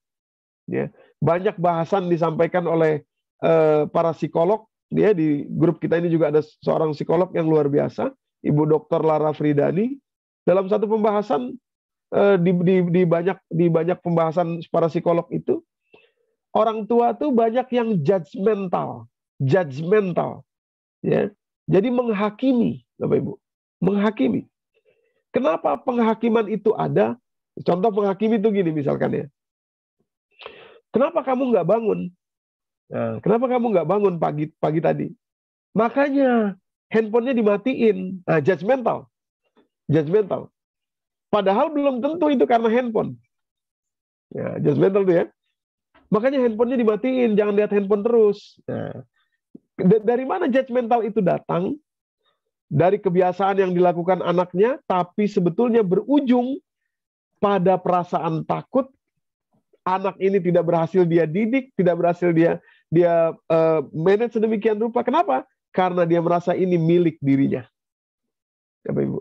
Ya, banyak bahasan disampaikan oleh uh, para psikolog. Ya, di grup kita ini juga ada seorang psikolog yang luar biasa, Ibu Dr. Lara Fridani. Dalam satu pembahasan uh, di, di, di banyak di banyak pembahasan para psikolog itu, orang tua tuh banyak yang judgmental, judgmental. Ya, jadi menghakimi, Bapak Ibu, menghakimi. Kenapa penghakiman itu ada? Contoh penghakimi itu gini misalkan ya. Kenapa kamu nggak bangun? Nah, kenapa kamu nggak bangun pagi pagi tadi? Makanya handphonenya dimatiin. Nah, judgmental. Judgmental. Padahal belum tentu itu karena handphone. Ya, judgmental tuh ya. Makanya handphonenya dimatiin, jangan lihat handphone terus. Nah, dari mana judgmental itu datang? Dari kebiasaan yang dilakukan anaknya, tapi sebetulnya berujung pada perasaan takut anak ini tidak berhasil dia didik, tidak berhasil dia dia uh, manage sedemikian rupa. Kenapa? Karena dia merasa ini milik dirinya. Bapak Ibu.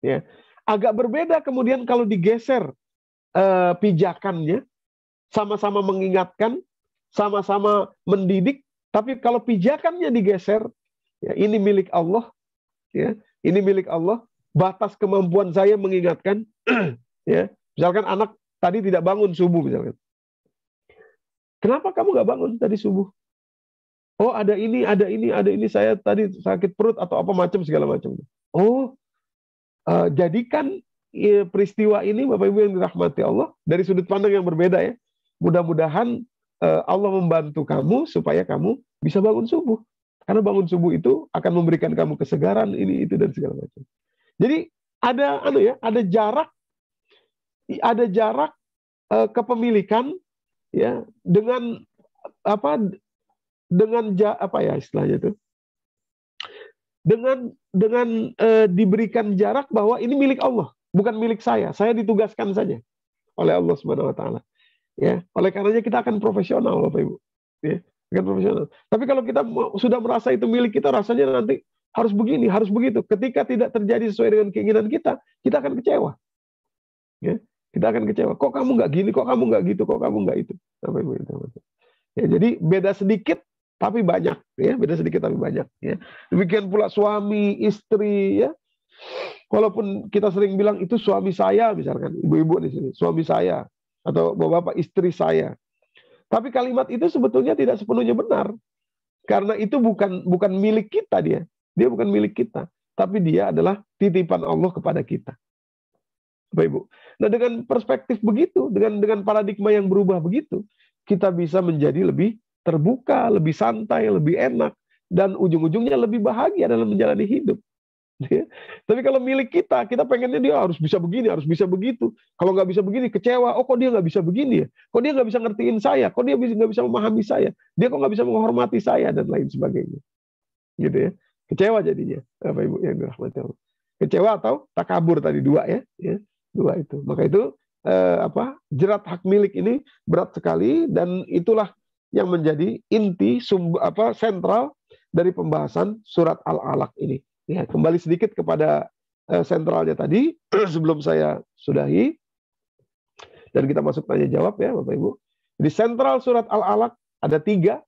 Ya. Agak berbeda kemudian kalau digeser uh, pijakannya, sama-sama mengingatkan, sama-sama mendidik, tapi kalau pijakannya digeser, ya ini milik Allah, ya ini milik Allah. Batas kemampuan saya mengingatkan, ya misalkan anak tadi tidak bangun subuh misalkan kenapa kamu nggak bangun tadi subuh oh ada ini ada ini ada ini saya tadi sakit perut atau apa macam segala macam oh uh, jadikan ya, peristiwa ini Bapak Ibu yang dirahmati Allah dari sudut pandang yang berbeda ya mudah-mudahan eh, Allah membantu kamu supaya kamu bisa bangun subuh. Karena bangun subuh itu akan memberikan kamu kesegaran ini itu dan segala macam. Jadi ada anu ya, ada jarak ada jarak eh, kepemilikan ya dengan apa dengan ja, apa ya istilahnya itu dengan dengan eh, diberikan jarak bahwa ini milik Allah bukan milik saya saya ditugaskan saja oleh Allah Subhanahu Wa Taala ya oleh karenanya kita akan profesional bapak ibu ya akan profesional tapi kalau kita sudah merasa itu milik kita rasanya nanti harus begini, harus begitu. Ketika tidak terjadi sesuai dengan keinginan kita, kita akan kecewa. Ya. Kita akan kecewa. Kok kamu nggak gini? Kok kamu nggak gitu? Kok kamu nggak itu? Sampai begitu. Ya, jadi beda sedikit tapi banyak ya beda sedikit tapi banyak ya demikian pula suami istri ya walaupun kita sering bilang itu suami saya misalkan ibu-ibu di sini suami saya atau bapak-bapak istri saya tapi kalimat itu sebetulnya tidak sepenuhnya benar karena itu bukan bukan milik kita dia dia bukan milik kita tapi dia adalah titipan Allah kepada kita Bapak Ibu. Nah, dengan perspektif begitu, dengan dengan paradigma yang berubah begitu, kita bisa menjadi lebih terbuka, lebih santai, lebih enak dan ujung-ujungnya lebih bahagia dalam menjalani hidup. Ya. Tapi kalau milik kita, kita pengennya dia harus bisa begini, harus bisa begitu. Kalau nggak bisa begini, kecewa. Oh, kok dia nggak bisa begini ya? Kok dia nggak bisa ngertiin saya? Kok dia nggak bisa memahami saya? Dia kok nggak bisa menghormati saya dan lain sebagainya. Gitu ya. Kecewa jadinya, Bapak Ibu yang dirahmati Allah. Kecewa atau tak kabur tadi dua ya. ya dua itu maka itu eh, apa jerat hak milik ini berat sekali dan itulah yang menjadi inti sumber apa sentral dari pembahasan surat al alaq ini ya kembali sedikit kepada eh, sentralnya tadi sebelum saya sudahi dan kita masuk tanya jawab ya bapak ibu di sentral surat al alaq ada tiga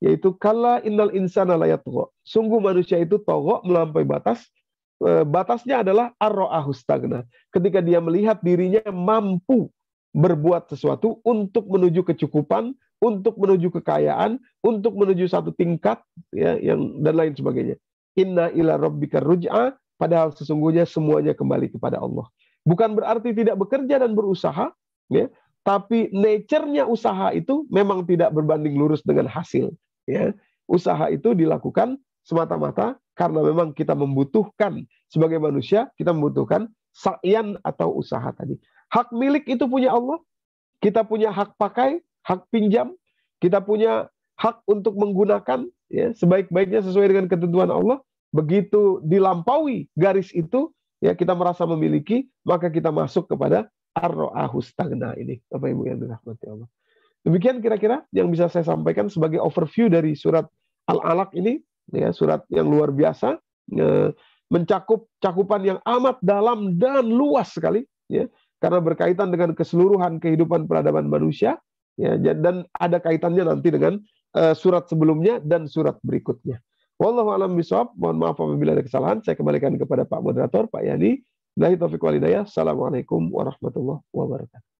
yaitu kala innal insana layatgo sungguh manusia itu togok melampaui batas Eh, batasnya adalah arro'ahu Ketika dia melihat dirinya mampu berbuat sesuatu untuk menuju kecukupan, untuk menuju kekayaan, untuk menuju satu tingkat ya yang dan lain sebagainya. Inna ila rabbika ruj'a padahal sesungguhnya semuanya kembali kepada Allah. Bukan berarti tidak bekerja dan berusaha ya, tapi nature-nya usaha itu memang tidak berbanding lurus dengan hasil ya. Usaha itu dilakukan semata-mata karena memang kita membutuhkan sebagai manusia, kita membutuhkan sa'yan atau usaha tadi. Hak milik itu punya Allah. Kita punya hak pakai, hak pinjam, kita punya hak untuk menggunakan ya sebaik-baiknya sesuai dengan ketentuan Allah. Begitu dilampaui garis itu, ya kita merasa memiliki, maka kita masuk kepada arro'ahu stagna ini. Bapak Ibu yang dirahmati Allah. Demikian kira-kira yang bisa saya sampaikan sebagai overview dari surat Al-Alaq ini ya surat yang luar biasa ya, mencakup cakupan yang amat dalam dan luas sekali ya karena berkaitan dengan keseluruhan kehidupan peradaban manusia ya dan ada kaitannya nanti dengan uh, surat sebelumnya dan surat berikutnya. Wallahu alam bisawab. Mohon maaf apabila ada kesalahan. Saya kembalikan kepada Pak moderator Pak Yani. Lahi taufiq walidayah. Assalamualaikum warahmatullahi wabarakatuh.